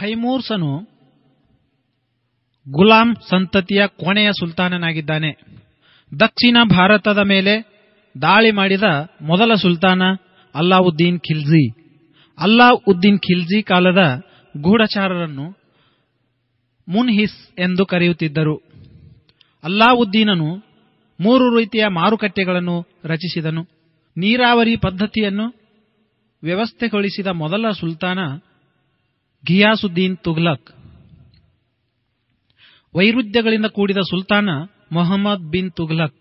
ಖೈಮೂರ್ಸನು ಗುಲಾಂ ಸಂತತಿಯ ಕೊನೆಯ ಸುಲ್ತಾನನಾಗಿದ್ದಾನೆ ದಕ್ಷಿಣ ಭಾರತದ ಮೇಲೆ ದಾಳಿ ಮಾಡಿದ ಮೊದಲ ಸುಲ್ತಾನ ಅಲ್ಲಾವುದ್ದೀನ್ ಖಿಲ್ಜಿ ಅಲ್ಲಾವುದ್ದೀನ್ ಖಿಲ್ಜಿ ಕಾಲದ ಗೂಢಚಾರರನ್ನು ಮುನ್ಹಿಸ್ ಎಂದು ಕರೆಯುತ್ತಿದ್ದರು ಅಲ್ಲಾವುದ್ದೀನನು ಮೂರು ರೀತಿಯ ಮಾರುಕಟ್ಟೆಗಳನ್ನು ರಚಿಸಿದನು ನೀರಾವರಿ ಪದ್ಧತಿಯನ್ನು ವ್ಯವಸ್ಥೆಗೊಳಿಸಿದ ಮೊದಲ ಸುಲ್ತಾನ ಘಿಯಾಸುದ್ದೀನ್ ತುಘ್ಲಕ್ ವೈರುಧ್ಯಗಳಿಂದ ಕೂಡಿದ ಸುಲ್ತಾನ ಮೊಹಮ್ಮದ್ ಬಿನ್ ತುಘ್ಲಕ್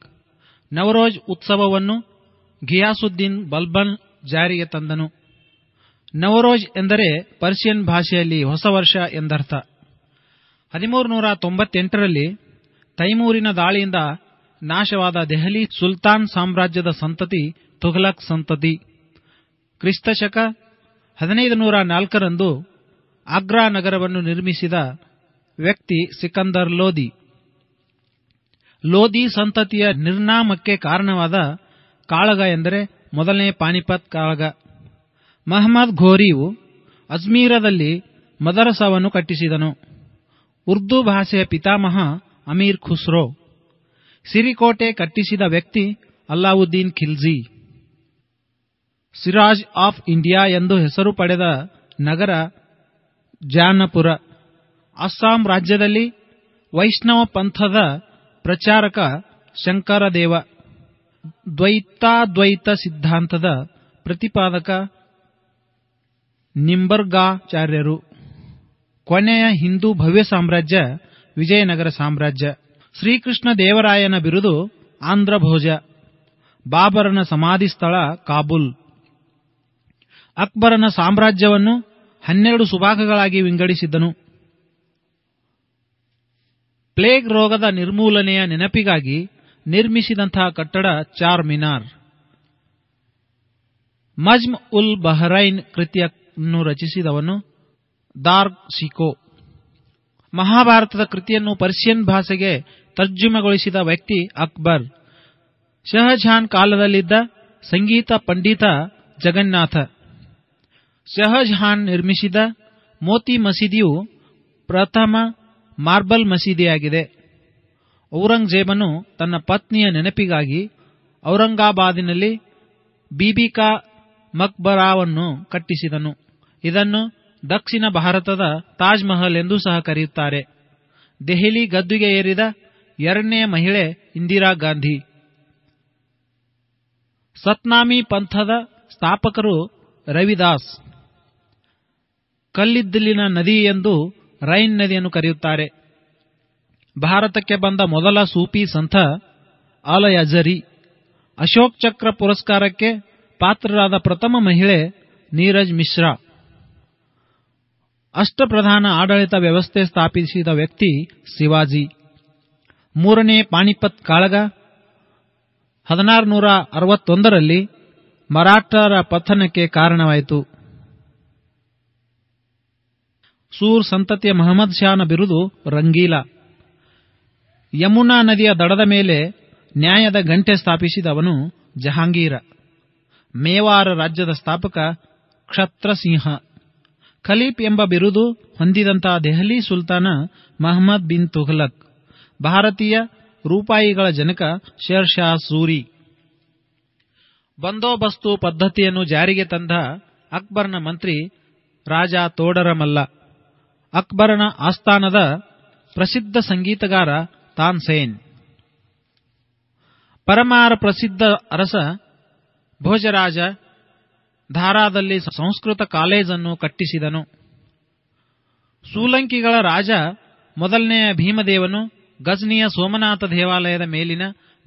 ನವರೋಜ್ ಉತ್ಸವವನ್ನು ಘಿಯಾಸುದ್ದೀನ್ ಬಲ್ಬನ್ ಜಾರಿಗೆ ತಂದನು ನವರೋಜ್ ಎಂದರೆ ಪರ್ಷಿಯನ್ ಭಾಷೆಯಲ್ಲಿ ಹೊಸ ವರ್ಷ ಎಂದರ್ಥ ಹದಿಮೂರು ನೂರ ತೊಂಬತ್ತೆಂಟರಲ್ಲಿ ತೈಮೂರಿನ ದಾಳಿಯಿಂದ ನಾಶವಾದ ದೆಹಲಿ ಸುಲ್ತಾನ್ ಸಾಮ್ರಾಜ್ಯದ ಸಂತತಿ ತುಘಲಕ್ ಸಂತತಿ ಕ್ರಿಸ್ತಶಕ ಹದಿನೈದು ನೂರ ನಾಲ್ಕರಂದು ಆಗ್ರಾ ನಗರವನ್ನು ನಿರ್ಮಿಸಿದ ವ್ಯಕ್ತಿ ಸಿಕಂದರ್ ಲೋದಿ ಲೋದಿ ಸಂತತಿಯ ನಿರ್ನಾಮಕ್ಕೆ ಕಾರಣವಾದ ಕಾಳಗ ಎಂದರೆ ಮೊದಲನೇ ಪಾಣಿಪತ್ ಕಾಳಗ ಮಹಮ್ಮದ್ ಘೋರಿಯು ಅಜ್ಮೀರದಲ್ಲಿ ಮದರಸವನ್ನು ಕಟ್ಟಿಸಿದನು ಉರ್ದು ಭಾಷೆಯ ಪಿತಾಮಹ ಅಮೀರ್ ಖುಸ್ರೋ ಸಿರಿಕೋಟೆ ಕಟ್ಟಿಸಿದ ವ್ಯಕ್ತಿ ಅಲ್ಲಾವುದ್ದೀನ್ ಖಿಲ್ಜಿ ಸಿರಾಜ್ ಆಫ್ ಇಂಡಿಯಾ ಎಂದು ಹೆಸರು ಪಡೆದ ನಗರ ಜಾನಪುರ ಅಸ್ಸಾಂ ರಾಜ್ಯದಲ್ಲಿ ವೈಷ್ಣವ ಪಂಥದ ಪ್ರಚಾರಕ ಶಂಕರದೇವ ದ್ವೈತಾದ್ವೈತ ಸಿದ್ಧಾಂತದ ಪ್ರತಿಪಾದಕ ನಿಂಬರ್ಗಾಚಾರ್ಯರು ಕೊನೆಯ ಹಿಂದೂ ಭವ್ಯ ಸಾಮ್ರಾಜ್ಯ ವಿಜಯನಗರ ಸಾಮ್ರಾಜ್ಯ ಶ್ರೀಕೃಷ್ಣ ದೇವರಾಯನ ಬಿರುದು ಭೋಜ ಬಾಬರನ ಸಮಾಧಿ ಸ್ಥಳ ಕಾಬೂಲ್ ಅಕ್ಬರನ ಸಾಮ್ರಾಜ್ಯವನ್ನು ಹನ್ನೆರಡು ಸುಭಾಗಗಳಾಗಿ ವಿಂಗಡಿಸಿದ್ದನು ಪ್ಲೇಗ್ ರೋಗದ ನಿರ್ಮೂಲನೆಯ ನೆನಪಿಗಾಗಿ ನಿರ್ಮಿಸಿದಂತಹ ಕಟ್ಟಡ ಚಾರ್ ಮಿನಾರ್ ಮಜ್ಮ್ ಉಲ್ ಬಹರೈನ್ ಕೃತಿಯನ್ನು ರಚಿಸಿದವನು ದಾರ್ಕ್ ಸಿಕೋ ಮಹಾಭಾರತದ ಕೃತಿಯನ್ನು ಪರ್ಷಿಯನ್ ಭಾಷೆಗೆ ತರ್ಜುಮೆಗೊಳಿಸಿದ ವ್ಯಕ್ತಿ ಅಕ್ಬರ್ ಶಹಜಾನ್ ಕಾಲದಲ್ಲಿದ್ದ ಸಂಗೀತ ಪಂಡಿತ ಜಗನ್ನಾಥ ಶಹಜಹಾನ್ ನಿರ್ಮಿಸಿದ ಮೋತಿ ಮಸೀದಿಯು ಪ್ರಥಮ ಮಾರ್ಬಲ್ ಮಸೀದಿಯಾಗಿದೆ ಔರಂಗಜೇಬನು ತನ್ನ ಪತ್ನಿಯ ನೆನಪಿಗಾಗಿ ಔರಂಗಾಬಾದಿನಲ್ಲಿ ಬಿಬಿಕಾ ಮಕ್ಬರಾವನ್ನು ಕಟ್ಟಿಸಿದನು ಇದನ್ನು ದಕ್ಷಿಣ ಭಾರತದ ತಾಜ್ ಮಹಲ್ ಎಂದು ಸಹ ಕರೆಯುತ್ತಾರೆ ದೆಹಲಿ ಗದ್ದುಗೆ ಏರಿದ ಎರಡನೇ ಮಹಿಳೆ ಇಂದಿರಾ ಗಾಂಧಿ ಸತ್ನಾಮಿ ಪಂಥದ ಸ್ಥಾಪಕರು ರವಿದಾಸ್ ಕಲ್ಲಿದ್ದಲಿನ ನದಿ ಎಂದು ರೈನ್ ನದಿಯನ್ನು ಕರೆಯುತ್ತಾರೆ ಭಾರತಕ್ಕೆ ಬಂದ ಮೊದಲ ಸೂಫಿ ಸಂತ ಅಲಯಜರಿ ಅಶೋಕ್ ಚಕ್ರ ಪುರಸ್ಕಾರಕ್ಕೆ ಪಾತ್ರರಾದ ಪ್ರಥಮ ಮಹಿಳೆ ನೀರಜ್ ಮಿಶ್ರಾ ಅಷ್ಟಪ್ರಧಾನ ಆಡಳಿತ ವ್ಯವಸ್ಥೆ ಸ್ಥಾಪಿಸಿದ ವ್ಯಕ್ತಿ ಶಿವಾಜಿ ಮೂರನೇ ಪಾಣಿಪತ್ ಕಾಳಗ ನೂರ ಅರವತ್ತೊಂದರಲ್ಲಿ ಮರಾಠರ ಪತನಕ್ಕೆ ಕಾರಣವಾಯಿತು ಸೂರ್ ಸಂತತಿಯ ಮಹಮ್ಮದ್ ಶಾನ ಬಿರುದು ರಂಗೀಲಾ ಯಮುನಾ ನದಿಯ ದಡದ ಮೇಲೆ ನ್ಯಾಯದ ಗಂಟೆ ಸ್ಥಾಪಿಸಿದವನು ಜಹಾಂಗೀರ ಮೇವಾರ ರಾಜ್ಯದ ಸ್ಥಾಪಕ ಕ್ಷತ್ರಸಿಂಹ ಖಲೀಫ್ ಎಂಬ ಬಿರುದು ಹೊಂದಿದಂತಹ ದೆಹಲಿ ಸುಲ್ತಾನ ಮಹಮ್ಮದ್ ಬಿನ್ ತುಘಲಕ್ ಭಾರತೀಯ ರೂಪಾಯಿಗಳ ಜನಕ ಶೇರ್ ಶಾ ಸೂರಿ ಬಂದೋಬಸ್ತು ಪದ್ಧತಿಯನ್ನು ಜಾರಿಗೆ ತಂದ ಅಕ್ಬರ್ನ ಮಂತ್ರಿ ರಾಜಾ ತೋಡರಮಲ್ಲ ಅಕ್ಬರನ ಆಸ್ಥಾನದ ಪ್ರಸಿದ್ಧ ಸಂಗೀತಗಾರ ತಾನ್ಸೇನ್ ಪರಮಾರ ಪ್ರಸಿದ್ಧ ಅರಸ ಭೋಜರಾಜ ಧಾರಾದಲ್ಲಿ ಸಂಸ್ಕೃತ ಕಾಲೇಜನ್ನು ಕಟ್ಟಿಸಿದನು ಸೂಲಂಕಿಗಳ ರಾಜ ಮೊದಲನೆಯ ಭೀಮದೇವನು ಗಜ್ನಿಯ ಸೋಮನಾಥ ದೇವಾಲಯದ ಮೇಲಿನ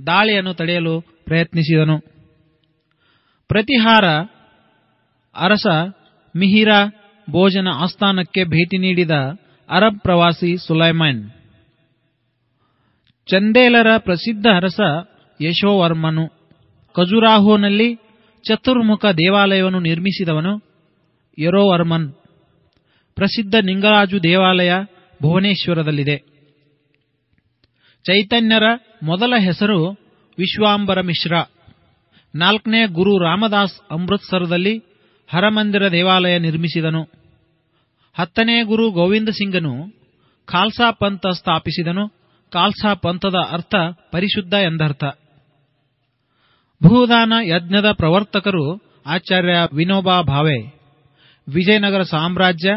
ದಾಳಿಯನ್ನು ತಡೆಯಲು ಪ್ರಯತ್ನಿಸಿದನು ಪ್ರತಿಹಾರ ಅರಸ ಮಿಹಿರ ಭೋಜನ ಆಸ್ಥಾನಕ್ಕೆ ಭೇಟಿ ನೀಡಿದ ಅರಬ್ ಪ್ರವಾಸಿ ಸುಲೈಮನ್ ಚಂದೇಲರ ಪ್ರಸಿದ್ಧ ಅರಸ ಯಶೋವರ್ಮನು ಖಜುರಾಹೋನಲ್ಲಿ ಚತುರ್ಮುಖ ದೇವಾಲಯವನ್ನು ನಿರ್ಮಿಸಿದವನು ಯರೋವರ್ಮನ್ ಪ್ರಸಿದ್ಧ ನಿಂಗರಾಜು ದೇವಾಲಯ ಭುವನೇಶ್ವರದಲ್ಲಿದೆ ಚೈತನ್ಯರ ಮೊದಲ ಹೆಸರು ವಿಶ್ವಾಂಬರ ಮಿಶ್ರ ನಾಲ್ಕನೇ ಗುರು ರಾಮದಾಸ್ ಅಮೃತ್ಸರದಲ್ಲಿ ಹರಮಂದಿರ ದೇವಾಲಯ ನಿರ್ಮಿಸಿದನು ಹತ್ತನೇ ಗುರು ಗೋವಿಂದ ಸಿಂಗನು ಖಾಲ್ಸಾ ಪಂಥ ಸ್ಥಾಪಿಸಿದನು ಖಾಲ್ಸಾ ಪಂಥದ ಅರ್ಥ ಪರಿಶುದ್ಧ ಎಂದರ್ಥ ಭೂದಾನ ಯಜ್ಞದ ಪ್ರವರ್ತಕರು ಆಚಾರ್ಯ ವಿನೋಬಾ ಭಾವೆ ವಿಜಯನಗರ ಸಾಮ್ರಾಜ್ಯ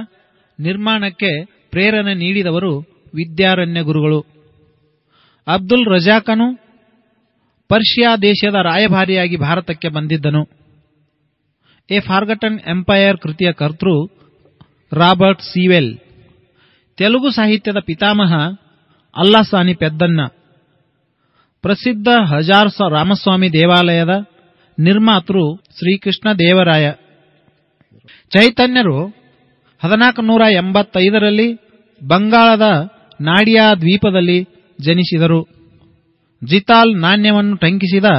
ನಿರ್ಮಾಣಕ್ಕೆ ಪ್ರೇರಣೆ ನೀಡಿದವರು ವಿದ್ಯಾರಣ್ಯ ಗುರುಗಳು ಅಬ್ದುಲ್ ರಜಾಕನು ಪರ್ಷಿಯಾ ದೇಶದ ರಾಯಭಾರಿಯಾಗಿ ಭಾರತಕ್ಕೆ ಬಂದಿದ್ದನು ಎ ಫಾರ್ಗಟನ್ ಎಂಪೈರ್ ಕೃತಿಯ ಕರ್ತೃ ರಾಬರ್ಟ್ ಸೀವೆಲ್ ತೆಲುಗು ಸಾಹಿತ್ಯದ ಪಿತಾಮಹ ಅಲ್ಲಾಸಾನಿ ಪೆದ್ದಣ್ಣ ಪ್ರಸಿದ್ಧ ಹಜಾರ್ ರಾಮಸ್ವಾಮಿ ದೇವಾಲಯದ ನಿರ್ಮಾತೃ ಶ್ರೀಕೃಷ್ಣ ದೇವರಾಯ ಚೈತನ್ಯರು ಹದಿನಾಲ್ಕು ನೂರ ಎಂಬತ್ತೈದರಲ್ಲಿ ಬಂಗಾಳದ ನಾಡಿಯಾ ದ್ವೀಪದಲ್ಲಿ ಜನಿಸಿದರು ಜಿತಾಲ್ ನಾಣ್ಯವನ್ನು ಟಂಕಿಸಿದ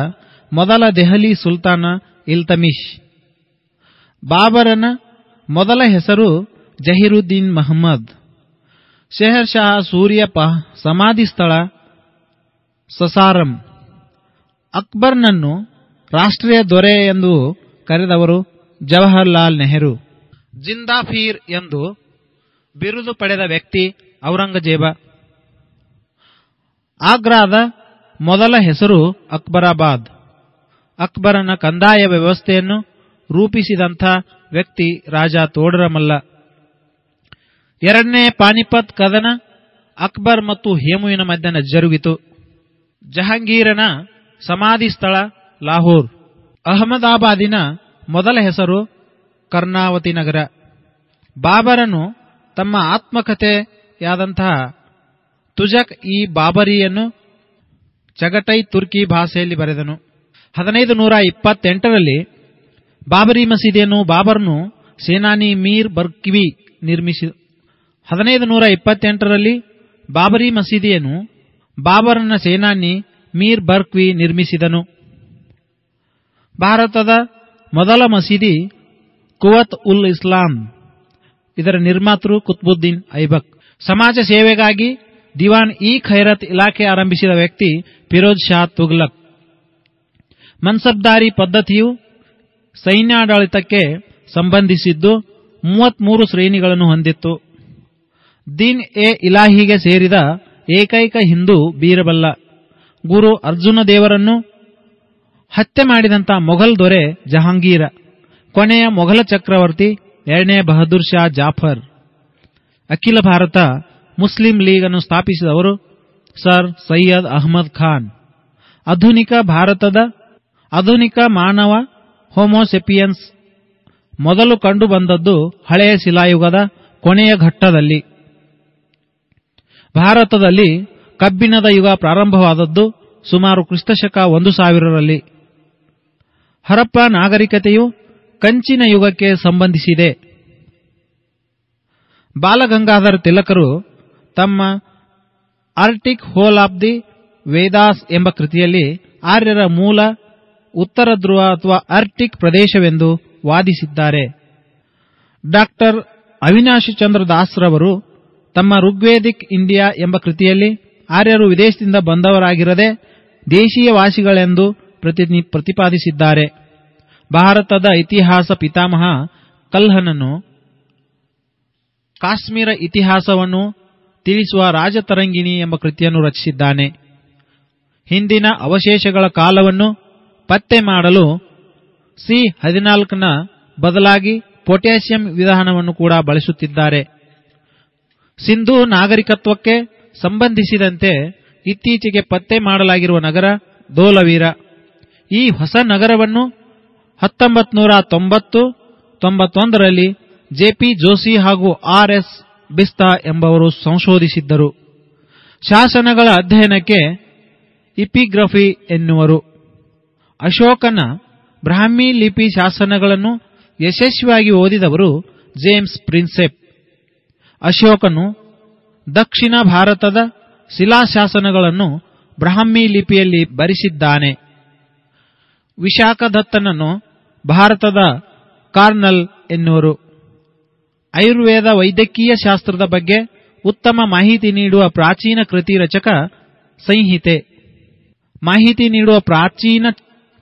ಮೊದಲ ದೆಹಲಿ ಸುಲ್ತಾನ ಇಲ್ತಮಿಶ್ ಬಾಬರನ ಮೊದಲ ಹೆಸರು ಜಹಿರುದ್ದೀನ್ ಮಹಮ್ಮದ್ ಶೆಹರ್ ಶಾಹ ಸೂರ್ಯ ಸಮಾಧಿ ಸ್ಥಳ ಸಸಾರಂ ಅಕ್ಬರ್ನನ್ನು ರಾಷ್ಟ್ರೀಯ ದೊರೆ ಎಂದು ಕರೆದವರು ಜವಾಹರ್ಲಾಲ್ ನೆಹರು ಜಿಂದಾಫೀರ್ ಎಂದು ಬಿರುದು ಪಡೆದ ವ್ಯಕ್ತಿ ಔರಂಗಜೇಬ ಆಗ್ರಾದ ಮೊದಲ ಹೆಸರು ಅಕ್ಬರಾಬಾದ್ ಅಕ್ಬರನ ಕಂದಾಯ ವ್ಯವಸ್ಥೆಯನ್ನು ರೂಪಿಸಿದಂಥ ವ್ಯಕ್ತಿ ರಾಜ ತೋಡರಮಲ್ಲ ಎರಡನೇ ಪಾನಿಪತ್ ಕದನ ಅಕ್ಬರ್ ಮತ್ತು ಹೇಮುವಿನ ಮಧ್ಯನ ಜರುಗಿತು ಜಹಾಂಗೀರನ ಸಮಾಧಿ ಸ್ಥಳ ಲಾಹೋರ್ ಅಹಮದಾಬಾದಿನ ಮೊದಲ ಹೆಸರು ಕರ್ನಾವತಿ ನಗರ ಬಾಬರನು ತಮ್ಮ ಆತ್ಮಕಥೆಯಾದಂತಹ ತುಜಕ್ ಈ ಬಾಬರಿಯನ್ನು ಚಗಟೈ ತುರ್ಕಿ ಭಾಷೆಯಲ್ಲಿ ಬರೆದನು ಹದಿನೈದು ನೂರ ಇಪ್ಪತ್ತೆಂಟರಲ್ಲಿ ಬಾಬರಿ ಮಸೀದಿಯನ್ನು ಬಾಬರ್ನು ಸೇನಾನಿ ಮೀರ್ ಬರ್ಕಿವಿ ನಿರ್ಮಿಸಿ ಹದಿನೈದು ನೂರ ಇಪ್ಪತ್ತೆಂಟರಲ್ಲಿ ಬಾಬರಿ ಮಸೀದಿಯನ್ನು ಬಾಬರನ ಸೇನಾನಿ ಮೀರ್ ಬರ್ಕ್ವಿ ನಿರ್ಮಿಸಿದನು ಭಾರತದ ಮೊದಲ ಮಸೀದಿ ಕುವತ್ ಉಲ್ ಇಸ್ಲಾಂ ಇದರ ನಿರ್ಮಾತೃ ಕುತ್ಬುದ್ದೀನ್ ಐಬಕ್ ಸಮಾಜ ಸೇವೆಗಾಗಿ ದಿವಾನ್ ಇ ಖೈರತ್ ಇಲಾಖೆ ಆರಂಭಿಸಿದ ವ್ಯಕ್ತಿ ಫಿರೋಜ್ ಶಾ ತುಗ್ಲಕ್ ಮನ್ಸಬ್ದಾರಿ ಪದ್ಧತಿಯು ಸೈನ್ಯಾಡಳಿತಕ್ಕೆ ಸಂಬಂಧಿಸಿದ್ದು ಮೂವತ್ಮೂರು ಶ್ರೇಣಿಗಳನ್ನು ಹೊಂದಿತ್ತು ದೀನ್ ಎ ಇಲಾಹಿಗೆ ಸೇರಿದ ಏಕೈಕ ಹಿಂದೂ ಬೀರಬಲ್ಲ ಗುರು ಅರ್ಜುನ ದೇವರನ್ನು ಹತ್ಯೆ ಮಾಡಿದಂಥ ಮೊಘಲ್ ದೊರೆ ಜಹಾಂಗೀರ ಕೊನೆಯ ಮೊಘಲ ಚಕ್ರವರ್ತಿ ಎರಡನೇ ಬಹದ್ದೂರ್ ಶಾ ಜಾಫರ್ ಅಖಿಲ ಭಾರತ ಮುಸ್ಲಿಂ ಲೀಗ್ ಅನ್ನು ಸ್ಥಾಪಿಸಿದವರು ಸರ್ ಸೈಯದ್ ಅಹಮದ್ ಖಾನ್ ಆಧುನಿಕ ಭಾರತದ ಆಧುನಿಕ ಮಾನವ ಹೋಮೋಸೆಪಿಯನ್ಸ್ ಮೊದಲು ಕಂಡುಬಂದದ್ದು ಹಳೆಯ ಶಿಲಾಯುಗದ ಕೊನೆಯ ಘಟ್ಟದಲ್ಲಿ ಭಾರತದಲ್ಲಿ ಕಬ್ಬಿಣದ ಯುಗ ಪ್ರಾರಂಭವಾದದ್ದು ಸುಮಾರು ಕ್ರಿಸ್ತಶಕ ಒಂದು ಸಾವಿರರಲ್ಲಿ ಹರಪ್ಪ ನಾಗರಿಕತೆಯು ಕಂಚಿನ ಯುಗಕ್ಕೆ ಸಂಬಂಧಿಸಿದೆ ಬಾಲಗಂಗಾಧರ ತಿಲಕರು ತಮ್ಮ arctic home of the Vedas ಎಂಬ ಕೃತಿಯಲ್ಲಿ ಆರ್ಯರ ಮೂಲ ಉತ್ತರ ಧ್ರುವ ಅಥವಾ ಆರ್ಟಿಕ್ ಪ್ರದೇಶವೆಂದು ವಾದಿಸಿದ್ದಾರೆ ಡಾಕ್ಟರ್ ಅವಿನಾಶ್ ಚಂದ್ರ ದಾಸ್ ರವರು ತಮ್ಮ ಋಗ್ವೇದಿಕ್ ಇಂಡಿಯಾ ಎಂಬ ಕೃತಿಯಲ್ಲಿ ಆರ್ಯರು ವಿದೇಶದಿಂದ ಬಂದವರಾಗಿರದೆ ದೇಶೀಯ ವಾಸಿಗಳೆಂದು ಪ್ರತಿಪಾದಿಸಿದ್ದಾರೆ ಭಾರತದ ಇತಿಹಾಸ ಪಿತಾಮಹ ಕಲ್ಹನನು ಕಾಶ್ಮೀರ ಇತಿಹಾಸವನ್ನು ತಿಳಿಸುವ ರಾಜತರಂಗಿಣಿ ಎಂಬ ಕೃತಿಯನ್ನು ರಚಿಸಿದ್ದಾನೆ ಹಿಂದಿನ ಅವಶೇಷಗಳ ಕಾಲವನ್ನು ಪತ್ತೆ ಮಾಡಲು ಸಿ ಹದಿನಾಲ್ಕನ ಬದಲಾಗಿ ಪೊಟ್ಯಾಸಿಯಂ ವಿಧಾನವನ್ನು ಕೂಡ ಬಳಸುತ್ತಿದ್ದಾರೆ ಸಿಂಧೂ ನಾಗರಿಕತ್ವಕ್ಕೆ ಸಂಬಂಧಿಸಿದಂತೆ ಇತ್ತೀಚೆಗೆ ಪತ್ತೆ ಮಾಡಲಾಗಿರುವ ನಗರ ದೋಲವೀರ ಈ ಹೊಸ ನಗರವನ್ನು ಹತ್ತೊಂಬತ್ತು ನೂರ ತೊಂಬತ್ತು ತೊಂಬತ್ತೊಂದರಲ್ಲಿ ಜೆಪಿ ಜೋಶಿ ಹಾಗೂ ಆರ್ ಎಸ್ ಬಿಸ್ತಾ ಎಂಬವರು ಸಂಶೋಧಿಸಿದ್ದರು ಶಾಸನಗಳ ಅಧ್ಯಯನಕ್ಕೆ ಇಪಿಗ್ರಫಿ ಎನ್ನುವರು ಅಶೋಕನ ಬ್ರಾಹ್ಮಿ ಲಿಪಿ ಶಾಸನಗಳನ್ನು ಯಶಸ್ವಿಯಾಗಿ ಓದಿದವರು ಜೇಮ್ಸ್ ಪ್ರಿನ್ಸೆಪ್ ಅಶೋಕನು ದಕ್ಷಿಣ ಭಾರತದ ಶಿಲಾಶಾಸನಗಳನ್ನು ಬ್ರಾಹ್ಮಿ ಲಿಪಿಯಲ್ಲಿ ಬರೆಸಿದ್ದಾನೆ ವಿಶಾಖದತ್ತನನ್ನು ಭಾರತದ ಕಾರ್ನಲ್ ಎನ್ನುವರು ಆಯುರ್ವೇದ ವೈದ್ಯಕೀಯ ಶಾಸ್ತ್ರದ ಬಗ್ಗೆ ಉತ್ತಮ ಮಾಹಿತಿ ನೀಡುವ ಪ್ರಾಚೀನ ಕೃತಿ ರಚಕ ಸಂಹಿತೆ ಮಾಹಿತಿ ನೀಡುವ ಪ್ರಾಚೀನ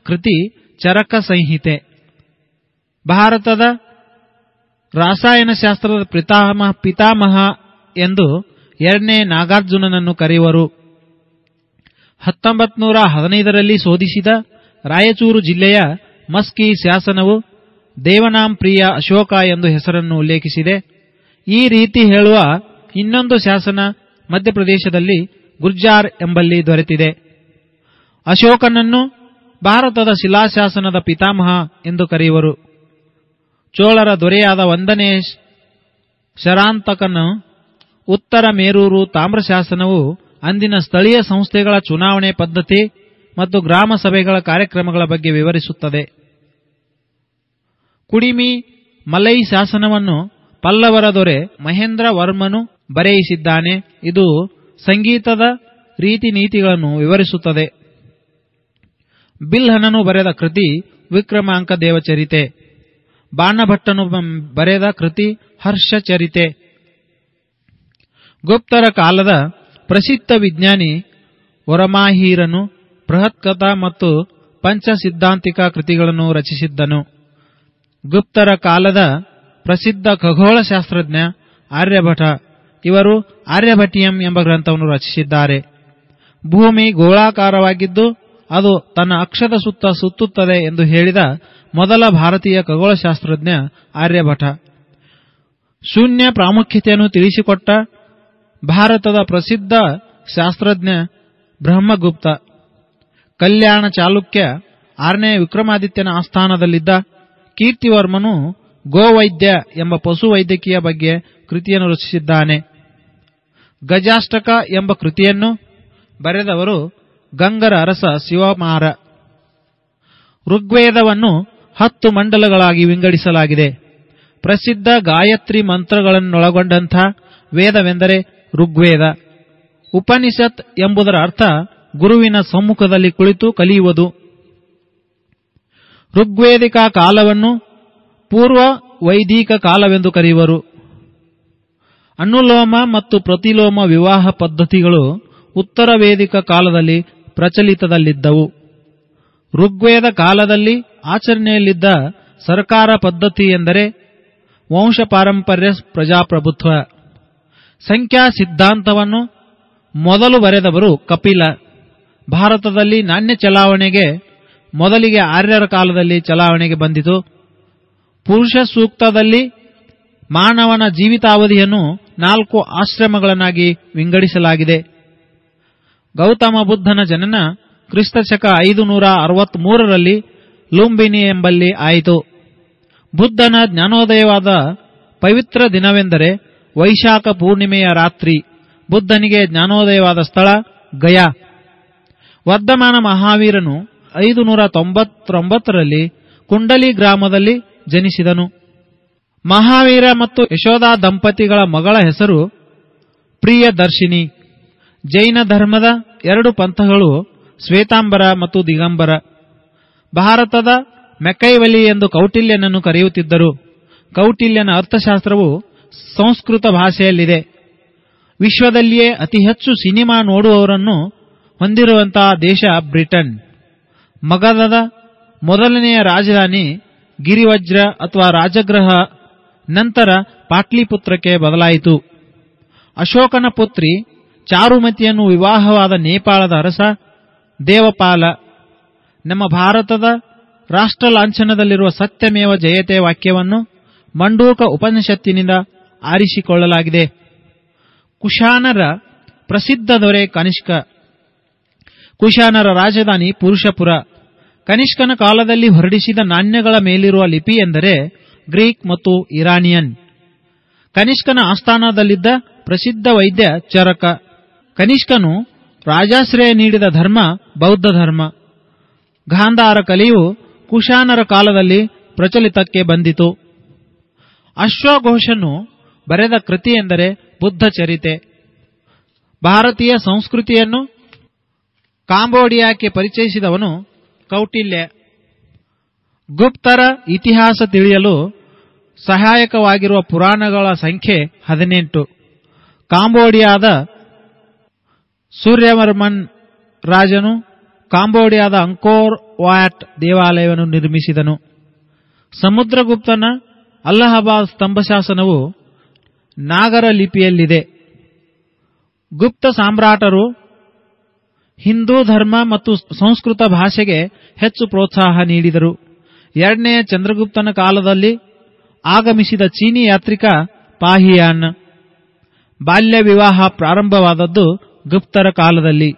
ಕೃತಿ ಚರಕ ಸಂಹಿತೆ ಭಾರತದ ರಾಸಾಯನಶಾಸ್ತ್ರದ ಪಿತಾಮಹ ಪಿತಾಮಹ ಎಂದು ಎರಡನೇ ನಾಗಾರ್ಜುನನನ್ನು ಕರೆಯುವರು ಹತ್ತೊಂಬತ್ ನೂರ ಹದಿನೈದರಲ್ಲಿ ಶೋಧಿಸಿದ ರಾಯಚೂರು ಜಿಲ್ಲೆಯ ಮಸ್ಕಿ ಶಾಸನವು ದೇವನಾಂಪ್ರಿಯ ಅಶೋಕ ಎಂದು ಹೆಸರನ್ನು ಉಲ್ಲೇಖಿಸಿದೆ ಈ ರೀತಿ ಹೇಳುವ ಇನ್ನೊಂದು ಶಾಸನ ಮಧ್ಯಪ್ರದೇಶದಲ್ಲಿ ಗುರ್ಜಾರ್ ಎಂಬಲ್ಲಿ ದೊರೆತಿದೆ ಅಶೋಕನನ್ನು ಭಾರತದ ಶಿಲಾಶಾಸನದ ಪಿತಾಮಹ ಎಂದು ಕರೆಯುವರು ಚೋಳರ ದೊರೆಯಾದ ಒಂದನೇ ಶರಾಂತಕನು ಉತ್ತರ ಮೇರೂರು ತಾಮ್ರಶಾಸನವು ಅಂದಿನ ಸ್ಥಳೀಯ ಸಂಸ್ಥೆಗಳ ಚುನಾವಣೆ ಪದ್ಧತಿ ಮತ್ತು ಗ್ರಾಮ ಸಭೆಗಳ ಕಾರ್ಯಕ್ರಮಗಳ ಬಗ್ಗೆ ವಿವರಿಸುತ್ತದೆ ಕುಡಿಮಿ ಮಲೈ ಶಾಸನವನ್ನು ಪಲ್ಲವರ ದೊರೆ ಮಹೇಂದ್ರ ವರ್ಮನು ಬರೆಯಿಸಿದ್ದಾನೆ ಇದು ಸಂಗೀತದ ರೀತಿ ನೀತಿಗಳನ್ನು ವಿವರಿಸುತ್ತದೆ ಬಿಲ್ಹನನು ಬರೆದ ಕೃತಿ ವಿಕ್ರಮಾಂಕ ದೇವಚರಿತೆ ಬಾಣಭಟ್ಟನು ಬರೆದ ಕೃತಿ ಹರ್ಷಚರಿತೆ ಗುಪ್ತರ ಕಾಲದ ಪ್ರಸಿದ್ಧ ವಿಜ್ಞಾನಿ ಒರಮಾಹೀರನು ಬೃಹತ್ಕಥ ಮತ್ತು ಪಂಚ ಸಿದ್ಧಾಂತಿಕ ಕೃತಿಗಳನ್ನು ರಚಿಸಿದ್ದನು ಗುಪ್ತರ ಕಾಲದ ಪ್ರಸಿದ್ಧ ಖಗೋಳಶಾಸ್ತ್ರಜ್ಞ ಆರ್ಯಭಟ ಇವರು ಆರ್ಯಭಟಿಯಂ ಎಂಬ ಗ್ರಂಥವನ್ನು ರಚಿಸಿದ್ದಾರೆ ಭೂಮಿ ಗೋಳಾಕಾರವಾಗಿದ್ದು ಅದು ತನ್ನ ಅಕ್ಷದ ಸುತ್ತ ಸುತ್ತುತ್ತದೆ ಎಂದು ಹೇಳಿದ ಮೊದಲ ಭಾರತೀಯ ಖಗೋಳಶಾಸ್ತ್ರಜ್ಞ ಆರ್ಯಭಟ ಶೂನ್ಯ ಪ್ರಾಮುಖ್ಯತೆಯನ್ನು ತಿಳಿಸಿಕೊಟ್ಟ ಭಾರತದ ಪ್ರಸಿದ್ಧ ಶಾಸ್ತ್ರಜ್ಞ ಬ್ರಹ್ಮಗುಪ್ತ ಕಲ್ಯಾಣ ಚಾಲುಕ್ಯ ಆರನೇ ವಿಕ್ರಮಾದಿತ್ಯನ ಆಸ್ಥಾನದಲ್ಲಿದ್ದ ಕೀರ್ತಿವರ್ಮನು ಗೋವೈದ್ಯ ಎಂಬ ಪಶು ವೈದ್ಯಕೀಯ ಬಗ್ಗೆ ಕೃತಿಯನ್ನು ರಚಿಸಿದ್ದಾನೆ ಗಜಾಷ್ಟಕ ಎಂಬ ಕೃತಿಯನ್ನು ಬರೆದವರು ಗಂಗರ ಅರಸ ಶಿವಮಾರ ಋಗ್ವೇದವನ್ನು ಹತ್ತು ಮಂಡಲಗಳಾಗಿ ವಿಂಗಡಿಸಲಾಗಿದೆ ಪ್ರಸಿದ್ಧ ಗಾಯತ್ರಿ ಮಂತ್ರಗಳನ್ನೊಳಗೊಂಡಂಥ ವೇದವೆಂದರೆ ಋಗ್ವೇದ ಉಪನಿಷತ್ ಎಂಬುದರ ಅರ್ಥ ಗುರುವಿನ ಸಮ್ಮುಖದಲ್ಲಿ ಕುಳಿತು ಕಲಿಯುವುದು ಋಗ್ವೇದಿಕ ಕಾಲವನ್ನು ಪೂರ್ವ ವೈದಿಕ ಕಾಲವೆಂದು ಕರೆಯುವರು ಅನುಲೋಮ ಮತ್ತು ಪ್ರತಿಲೋಮ ವಿವಾಹ ಪದ್ಧತಿಗಳು ಉತ್ತರ ವೇದಿಕ ಕಾಲದಲ್ಲಿ ಪ್ರಚಲಿತದಲ್ಲಿದ್ದವು ಋಗ್ವೇದ ಕಾಲದಲ್ಲಿ ಆಚರಣೆಯಲ್ಲಿದ್ದ ಸರ್ಕಾರ ಪದ್ಧತಿ ಎಂದರೆ ವಂಶ ಪಾರಂಪರ್ಯ ಪ್ರಜಾಪ್ರಭುತ್ವ ಸಂಖ್ಯಾ ಸಿದ್ಧಾಂತವನ್ನು ಮೊದಲು ಬರೆದವರು ಕಪಿಲ ಭಾರತದಲ್ಲಿ ನಾಣ್ಯ ಚಲಾವಣೆಗೆ ಮೊದಲಿಗೆ ಆರ್ಯರ ಕಾಲದಲ್ಲಿ ಚಲಾವಣೆಗೆ ಬಂದಿತು ಪುರುಷ ಸೂಕ್ತದಲ್ಲಿ ಮಾನವನ ಜೀವಿತಾವಧಿಯನ್ನು ನಾಲ್ಕು ಆಶ್ರಮಗಳನ್ನಾಗಿ ವಿಂಗಡಿಸಲಾಗಿದೆ ಗೌತಮ ಬುದ್ಧನ ಜನನ ಕ್ರಿಸ್ತ ಶಕ ಐದು ನೂರ ಅರವತ್ ಮೂರರಲ್ಲಿ ಲುಂಬಿನಿ ಎಂಬಲ್ಲಿ ಆಯಿತು ಬುದ್ಧನ ಜ್ಞಾನೋದಯವಾದ ಪವಿತ್ರ ದಿನವೆಂದರೆ ವೈಶಾಖ ಪೂರ್ಣಿಮೆಯ ರಾತ್ರಿ ಬುದ್ಧನಿಗೆ ಜ್ಞಾನೋದಯವಾದ ಸ್ಥಳ ಗಯಾ ವರ್ಧಮಾನ ಮಹಾವೀರನು ಐದು ನೂರ ತೊಂಬತ್ತೊಂಬತ್ತರಲ್ಲಿ ಕುಂಡಲಿ ಗ್ರಾಮದಲ್ಲಿ ಜನಿಸಿದನು ಮಹಾವೀರ ಮತ್ತು ಯಶೋಧಾ ದಂಪತಿಗಳ ಮಗಳ ಹೆಸರು ಪ್ರಿಯದರ್ಶಿನಿ ಜೈನ ಧರ್ಮದ ಎರಡು ಪಂಥಗಳು ಶ್ವೇತಾಂಬರ ಮತ್ತು ದಿಗಂಬರ ಭಾರತದ ಮೆಕ್ಕೈವಲಿ ಎಂದು ಕೌಟಿಲ್ಯನನ್ನು ಕರೆಯುತ್ತಿದ್ದರು ಕೌಟಿಲ್ಯನ ಅರ್ಥಶಾಸ್ತ್ರವು ಸಂಸ್ಕೃತ ಭಾಷೆಯಲ್ಲಿದೆ ವಿಶ್ವದಲ್ಲಿಯೇ ಅತಿ ಹೆಚ್ಚು ಸಿನಿಮಾ ನೋಡುವವರನ್ನು ಹೊಂದಿರುವಂತಹ ದೇಶ ಬ್ರಿಟನ್ ಮಗಧದ ಮೊದಲನೆಯ ರಾಜಧಾನಿ ಗಿರಿವಜ್ರ ಅಥವಾ ರಾಜಗ್ರಹ ನಂತರ ಪಾಟ್ಲಿಪುತ್ರಕ್ಕೆ ಬದಲಾಯಿತು ಅಶೋಕನ ಪುತ್ರಿ ಚಾರುಮತಿಯನ್ನು ವಿವಾಹವಾದ ನೇಪಾಳದ ಅರಸ ದೇವಪಾಲ ನಮ್ಮ ಭಾರತದ ರಾಷ್ಟ್ರ ಲಾಂಛನದಲ್ಲಿರುವ ಸತ್ಯಮೇವ ಜಯತೆ ವಾಕ್ಯವನ್ನು ಮಂಡೂಕ ಉಪನಿಷತ್ತಿನಿಂದ ಆರಿಸಿಕೊಳ್ಳಲಾಗಿದೆ ಕುಶಾನರ ಪ್ರಸಿದ್ಧ ದೊರೆ ಕನಿಷ್ಕ ಕುಶಾನರ ರಾಜಧಾನಿ ಪುರುಷಪುರ ಕನಿಷ್ಕನ ಕಾಲದಲ್ಲಿ ಹೊರಡಿಸಿದ ನಾಣ್ಯಗಳ ಮೇಲಿರುವ ಲಿಪಿ ಎಂದರೆ ಗ್ರೀಕ್ ಮತ್ತು ಇರಾನಿಯನ್ ಕನಿಷ್ಕನ ಆಸ್ಥಾನದಲ್ಲಿದ್ದ ಪ್ರಸಿದ್ಧ ವೈದ್ಯ ಚರಕ ಕನಿಷ್ಕನು ರಾಜಾಶ್ರಯ ನೀಡಿದ ಧರ್ಮ ಬೌದ್ಧ ಧರ್ಮ ಗಾಂಧಾರ ಕಲಿಯು ಕುಶಾನರ ಕಾಲದಲ್ಲಿ ಪ್ರಚಲಿತಕ್ಕೆ ಬಂದಿತು ಅಶ್ವಘೋಷನು ಬರೆದ ಕೃತಿ ಎಂದರೆ ಬುದ್ಧ ಚರಿತೆ ಭಾರತೀಯ ಸಂಸ್ಕೃತಿಯನ್ನು ಕಾಂಬೋಡಿಯಾಕ್ಕೆ ಪರಿಚಯಿಸಿದವನು ಕೌಟಿಲ್ಯ ಗುಪ್ತರ ಇತಿಹಾಸ ತಿಳಿಯಲು ಸಹಾಯಕವಾಗಿರುವ ಪುರಾಣಗಳ ಸಂಖ್ಯೆ ಹದಿನೆಂಟು ಕಾಂಬೋಡಿಯಾದ ಸೂರ್ಯವರ್ಮನ್ ರಾಜನು ಕಾಂಬೋಡಿಯಾದ ಅಂಕೋರ್ ವಾಟ್ ದೇವಾಲಯವನ್ನು ನಿರ್ಮಿಸಿದನು ಸಮುದ್ರಗುಪ್ತನ ಅಲ್ಲಹಾಬಾದ್ ಸ್ತಂಭಶಾಸನವು ನಾಗರ ಲಿಪಿಯಲ್ಲಿದೆ ಗುಪ್ತ ಸಾಮ್ರಾಟರು ಹಿಂದೂ ಧರ್ಮ ಮತ್ತು ಸಂಸ್ಕೃತ ಭಾಷೆಗೆ ಹೆಚ್ಚು ಪ್ರೋತ್ಸಾಹ ನೀಡಿದರು ಎರಡನೆಯ ಚಂದ್ರಗುಪ್ತನ ಕಾಲದಲ್ಲಿ ಆಗಮಿಸಿದ ಚೀನಿ ಯಾತ್ರಿಕ ಪಾಹಿಯಾನ್ ಬಾಲ್ಯ ವಿವಾಹ ಪ್ರಾರಂಭವಾದದ್ದು ಗುಪ್ತರ ಕಾಲದಲ್ಲಿ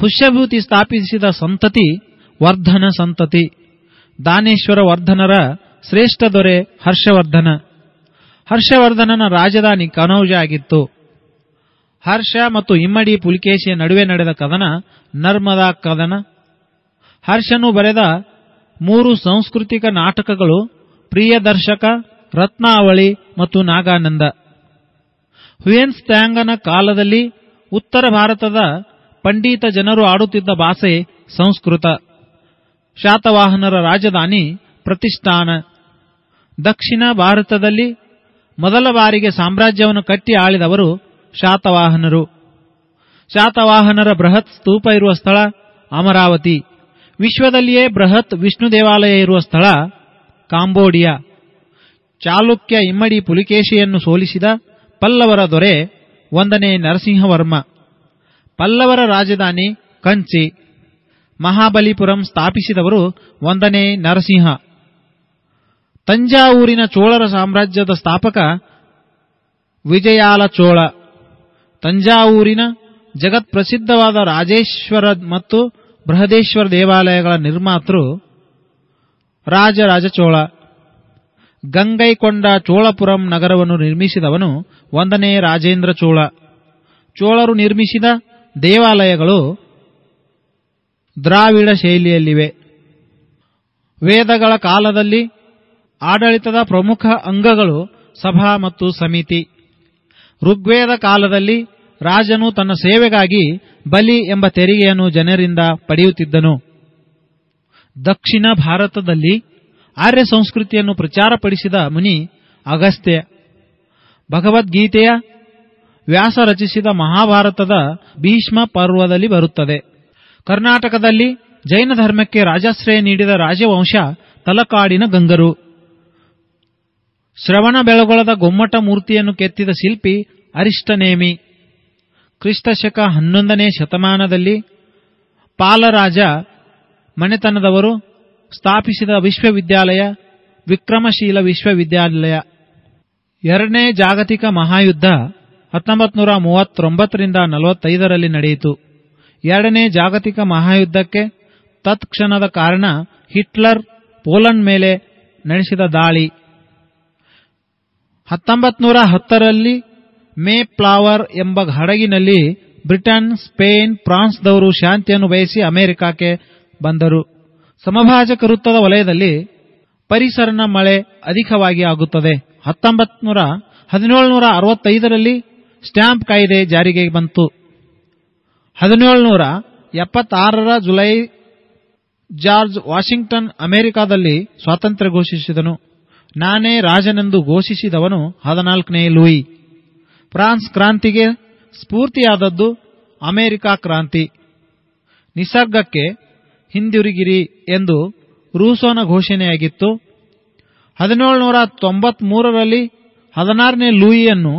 ಪುಷ್ಯಭೂತಿ ಸ್ಥಾಪಿಸಿದ ಸಂತತಿ ವರ್ಧನ ಸಂತತಿ ದಾನೇಶ್ವರ ವರ್ಧನರ ಶ್ರೇಷ್ಠ ದೊರೆ ಹರ್ಷವರ್ಧನ ಹರ್ಷವರ್ಧನನ ರಾಜಧಾನಿ ಕನೌಜ ಆಗಿತ್ತು ಹರ್ಷ ಮತ್ತು ಇಮ್ಮಡಿ ಪುಲಿಕೇಶಿಯ ನಡುವೆ ನಡೆದ ಕದನ ನರ್ಮದಾ ಕದನ ಹರ್ಷನು ಬರೆದ ಮೂರು ಸಾಂಸ್ಕೃತಿಕ ನಾಟಕಗಳು ಪ್ರಿಯದರ್ಶಕ ರತ್ನಾವಳಿ ಮತ್ತು ನಾಗಾನಂದ ಹುಯೆನ್ಸ್ ತ್ಯಾಂಗನ ಕಾಲದಲ್ಲಿ ಉತ್ತರ ಭಾರತದ ಪಂಡಿತ ಜನರು ಆಡುತ್ತಿದ್ದ ಭಾಷೆ ಸಂಸ್ಕೃತ ಶಾತವಾಹನರ ರಾಜಧಾನಿ ಪ್ರತಿಷ್ಠಾನ ದಕ್ಷಿಣ ಭಾರತದಲ್ಲಿ ಮೊದಲ ಬಾರಿಗೆ ಸಾಮ್ರಾಜ್ಯವನ್ನು ಕಟ್ಟಿ ಆಳಿದವರು ಶಾತವಾಹನರು ಶಾತವಾಹನರ ಬೃಹತ್ ಸ್ತೂಪ ಇರುವ ಸ್ಥಳ ಅಮರಾವತಿ ವಿಶ್ವದಲ್ಲಿಯೇ ಬೃಹತ್ ವಿಷ್ಣು ದೇವಾಲಯ ಇರುವ ಸ್ಥಳ ಕಾಂಬೋಡಿಯಾ ಚಾಲುಕ್ಯ ಇಮ್ಮಡಿ ಪುಲಿಕೇಶಿಯನ್ನು ಸೋಲಿಸಿದ ಪಲ್ಲವರ ದೊರೆ ಒಂದನೇ ನರಸಿಂಹವರ್ಮ ಪಲ್ಲವರ ರಾಜಧಾನಿ ಕಂಚಿ ಮಹಾಬಲಿಪುರಂ ಸ್ಥಾಪಿಸಿದವರು ಒಂದನೇ ನರಸಿಂಹ ತಂಜಾವೂರಿನ ಚೋಳರ ಸಾಮ್ರಾಜ್ಯದ ಸ್ಥಾಪಕ ವಿಜಯಾಲ ಚೋಳ ತಂಜಾವೂರಿನ ಜಗತ್ಪ್ರಸಿದ್ಧವಾದ ರಾಜೇಶ್ವರ ಮತ್ತು ಬೃಹದೇಶ್ವರ ದೇವಾಲಯಗಳ ನಿರ್ಮಾತೃ ರಾಜರಾಜ ಚೋಳ ಗಂಗೈಕೊಂಡ ಚೋಳಪುರಂ ನಗರವನ್ನು ನಿರ್ಮಿಸಿದವನು ಒಂದನೇ ರಾಜೇಂದ್ರ ಚೋಳ ಚೋಳರು ನಿರ್ಮಿಸಿದ ದೇವಾಲಯಗಳು ದ್ರಾವಿಡ ಶೈಲಿಯಲ್ಲಿವೆ ವೇದಗಳ ಕಾಲದಲ್ಲಿ ಆಡಳಿತದ ಪ್ರಮುಖ ಅಂಗಗಳು ಸಭಾ ಮತ್ತು ಸಮಿತಿ ಋಗ್ವೇದ ಕಾಲದಲ್ಲಿ ರಾಜನು ತನ್ನ ಸೇವೆಗಾಗಿ ಬಲಿ ಎಂಬ ತೆರಿಗೆಯನ್ನು ಜನರಿಂದ ಪಡೆಯುತ್ತಿದ್ದನು ದಕ್ಷಿಣ ಭಾರತದಲ್ಲಿ ಆರ್ಯ ಸಂಸ್ಕೃತಿಯನ್ನು ಪ್ರಚಾರಪಡಿಸಿದ ಮುನಿ ಅಗಸ್ತ್ಯ ಭಗವದ್ಗೀತೆಯ ವ್ಯಾಸ ರಚಿಸಿದ ಮಹಾಭಾರತದ ಭೀಷ್ಮ ಪರ್ವದಲ್ಲಿ ಬರುತ್ತದೆ ಕರ್ನಾಟಕದಲ್ಲಿ ಜೈನ ಧರ್ಮಕ್ಕೆ ರಾಜಾಶ್ರಯ ನೀಡಿದ ರಾಜವಂಶ ತಲಕಾಡಿನ ಗಂಗರು ಶ್ರವಣ ಬೆಳಗೊಳದ ಗೊಮ್ಮಟ ಮೂರ್ತಿಯನ್ನು ಕೆತ್ತಿದ ಶಿಲ್ಪಿ ಅರಿಷ್ಟನೇಮಿ ಕ್ರಿಸ್ತಶಕ ಹನ್ನೊಂದನೇ ಶತಮಾನದಲ್ಲಿ ಪಾಲರಾಜ ಮನೆತನದವರು ಸ್ಥಾಪಿಸಿದ ವಿಶ್ವವಿದ್ಯಾಲಯ ವಿಕ್ರಮಶೀಲ ವಿಶ್ವವಿದ್ಯಾಲಯ ಎರಡನೇ ಜಾಗತಿಕ ಮಹಾಯುದ್ಧ ಹತ್ತೊಂಬತ್ತು ನೂರ ಮೂವತ್ತೊಂಬತ್ತರಿಂದ ನಲವತ್ತೈದರಲ್ಲಿ ನಡೆಯಿತು ಎರಡನೇ ಜಾಗತಿಕ ಮಹಾಯುದ್ಧಕ್ಕೆ ತತ್ಕ್ಷಣದ ಕಾರಣ ಹಿಟ್ಲರ್ ಪೋಲೆಂಡ್ ಮೇಲೆ ನಡೆಸಿದ ದಾಳಿ ಹತ್ತೊಂಬತ್ತು ನೂರ ಹತ್ತರಲ್ಲಿ ಮೇ ಪ್ಲಾವರ್ ಎಂಬ ಹಡಗಿನಲ್ಲಿ ಬ್ರಿಟನ್ ಸ್ಪೇನ್ ಫ್ರಾನ್ಸ್ದವರು ಶಾಂತಿಯನ್ನು ಬಯಸಿ ಅಮೆರಿಕಕ್ಕೆ ಬಂದರು ಸಮಭಾಜಕ ವೃತ್ತದ ವಲಯದಲ್ಲಿ ಪರಿಸರನ ಮಳೆ ಅಧಿಕವಾಗಿ ಆಗುತ್ತದೆ ಹತ್ತೊಂಬತ್ ನೂರ ಹದಿನೇಳುನೂರ ಅರವತ್ತೈದರಲ್ಲಿ ಸ್ಟ್ಯಾಂಪ್ ಕಾಯ್ದೆ ಜಾರಿಗೆ ಬಂತು ಹದಿನೇಳುನೂರ ಎಪ್ಪತ್ತಾರರ ಜುಲೈ ಜಾರ್ಜ್ ವಾಷಿಂಗ್ಟನ್ ಅಮೆರಿಕಾದಲ್ಲಿ ಸ್ವಾತಂತ್ರ್ಯ ಘೋಷಿಸಿದನು ನಾನೇ ರಾಜನೆಂದು ಘೋಷಿಸಿದವನು ಹದಿನಾಲ್ಕನೇ ಲೂಯಿ ಫ್ರಾನ್ಸ್ ಕ್ರಾಂತಿಗೆ ಸ್ಫೂರ್ತಿಯಾದದ್ದು ಅಮೆರಿಕ ಕ್ರಾಂತಿ ನಿಸರ್ಗಕ್ಕೆ ಹಿಂದಿರುಗಿರಿ ಎಂದು ರೂಸೋನ ಘೋಷಣೆಯಾಗಿತ್ತು ಹದಿನೇಳುನೂರ ತೊಂಬತ್ ಮೂರರಲ್ಲಿ ಹದಿನಾರನೇ ಲೂಯಿಯನ್ನು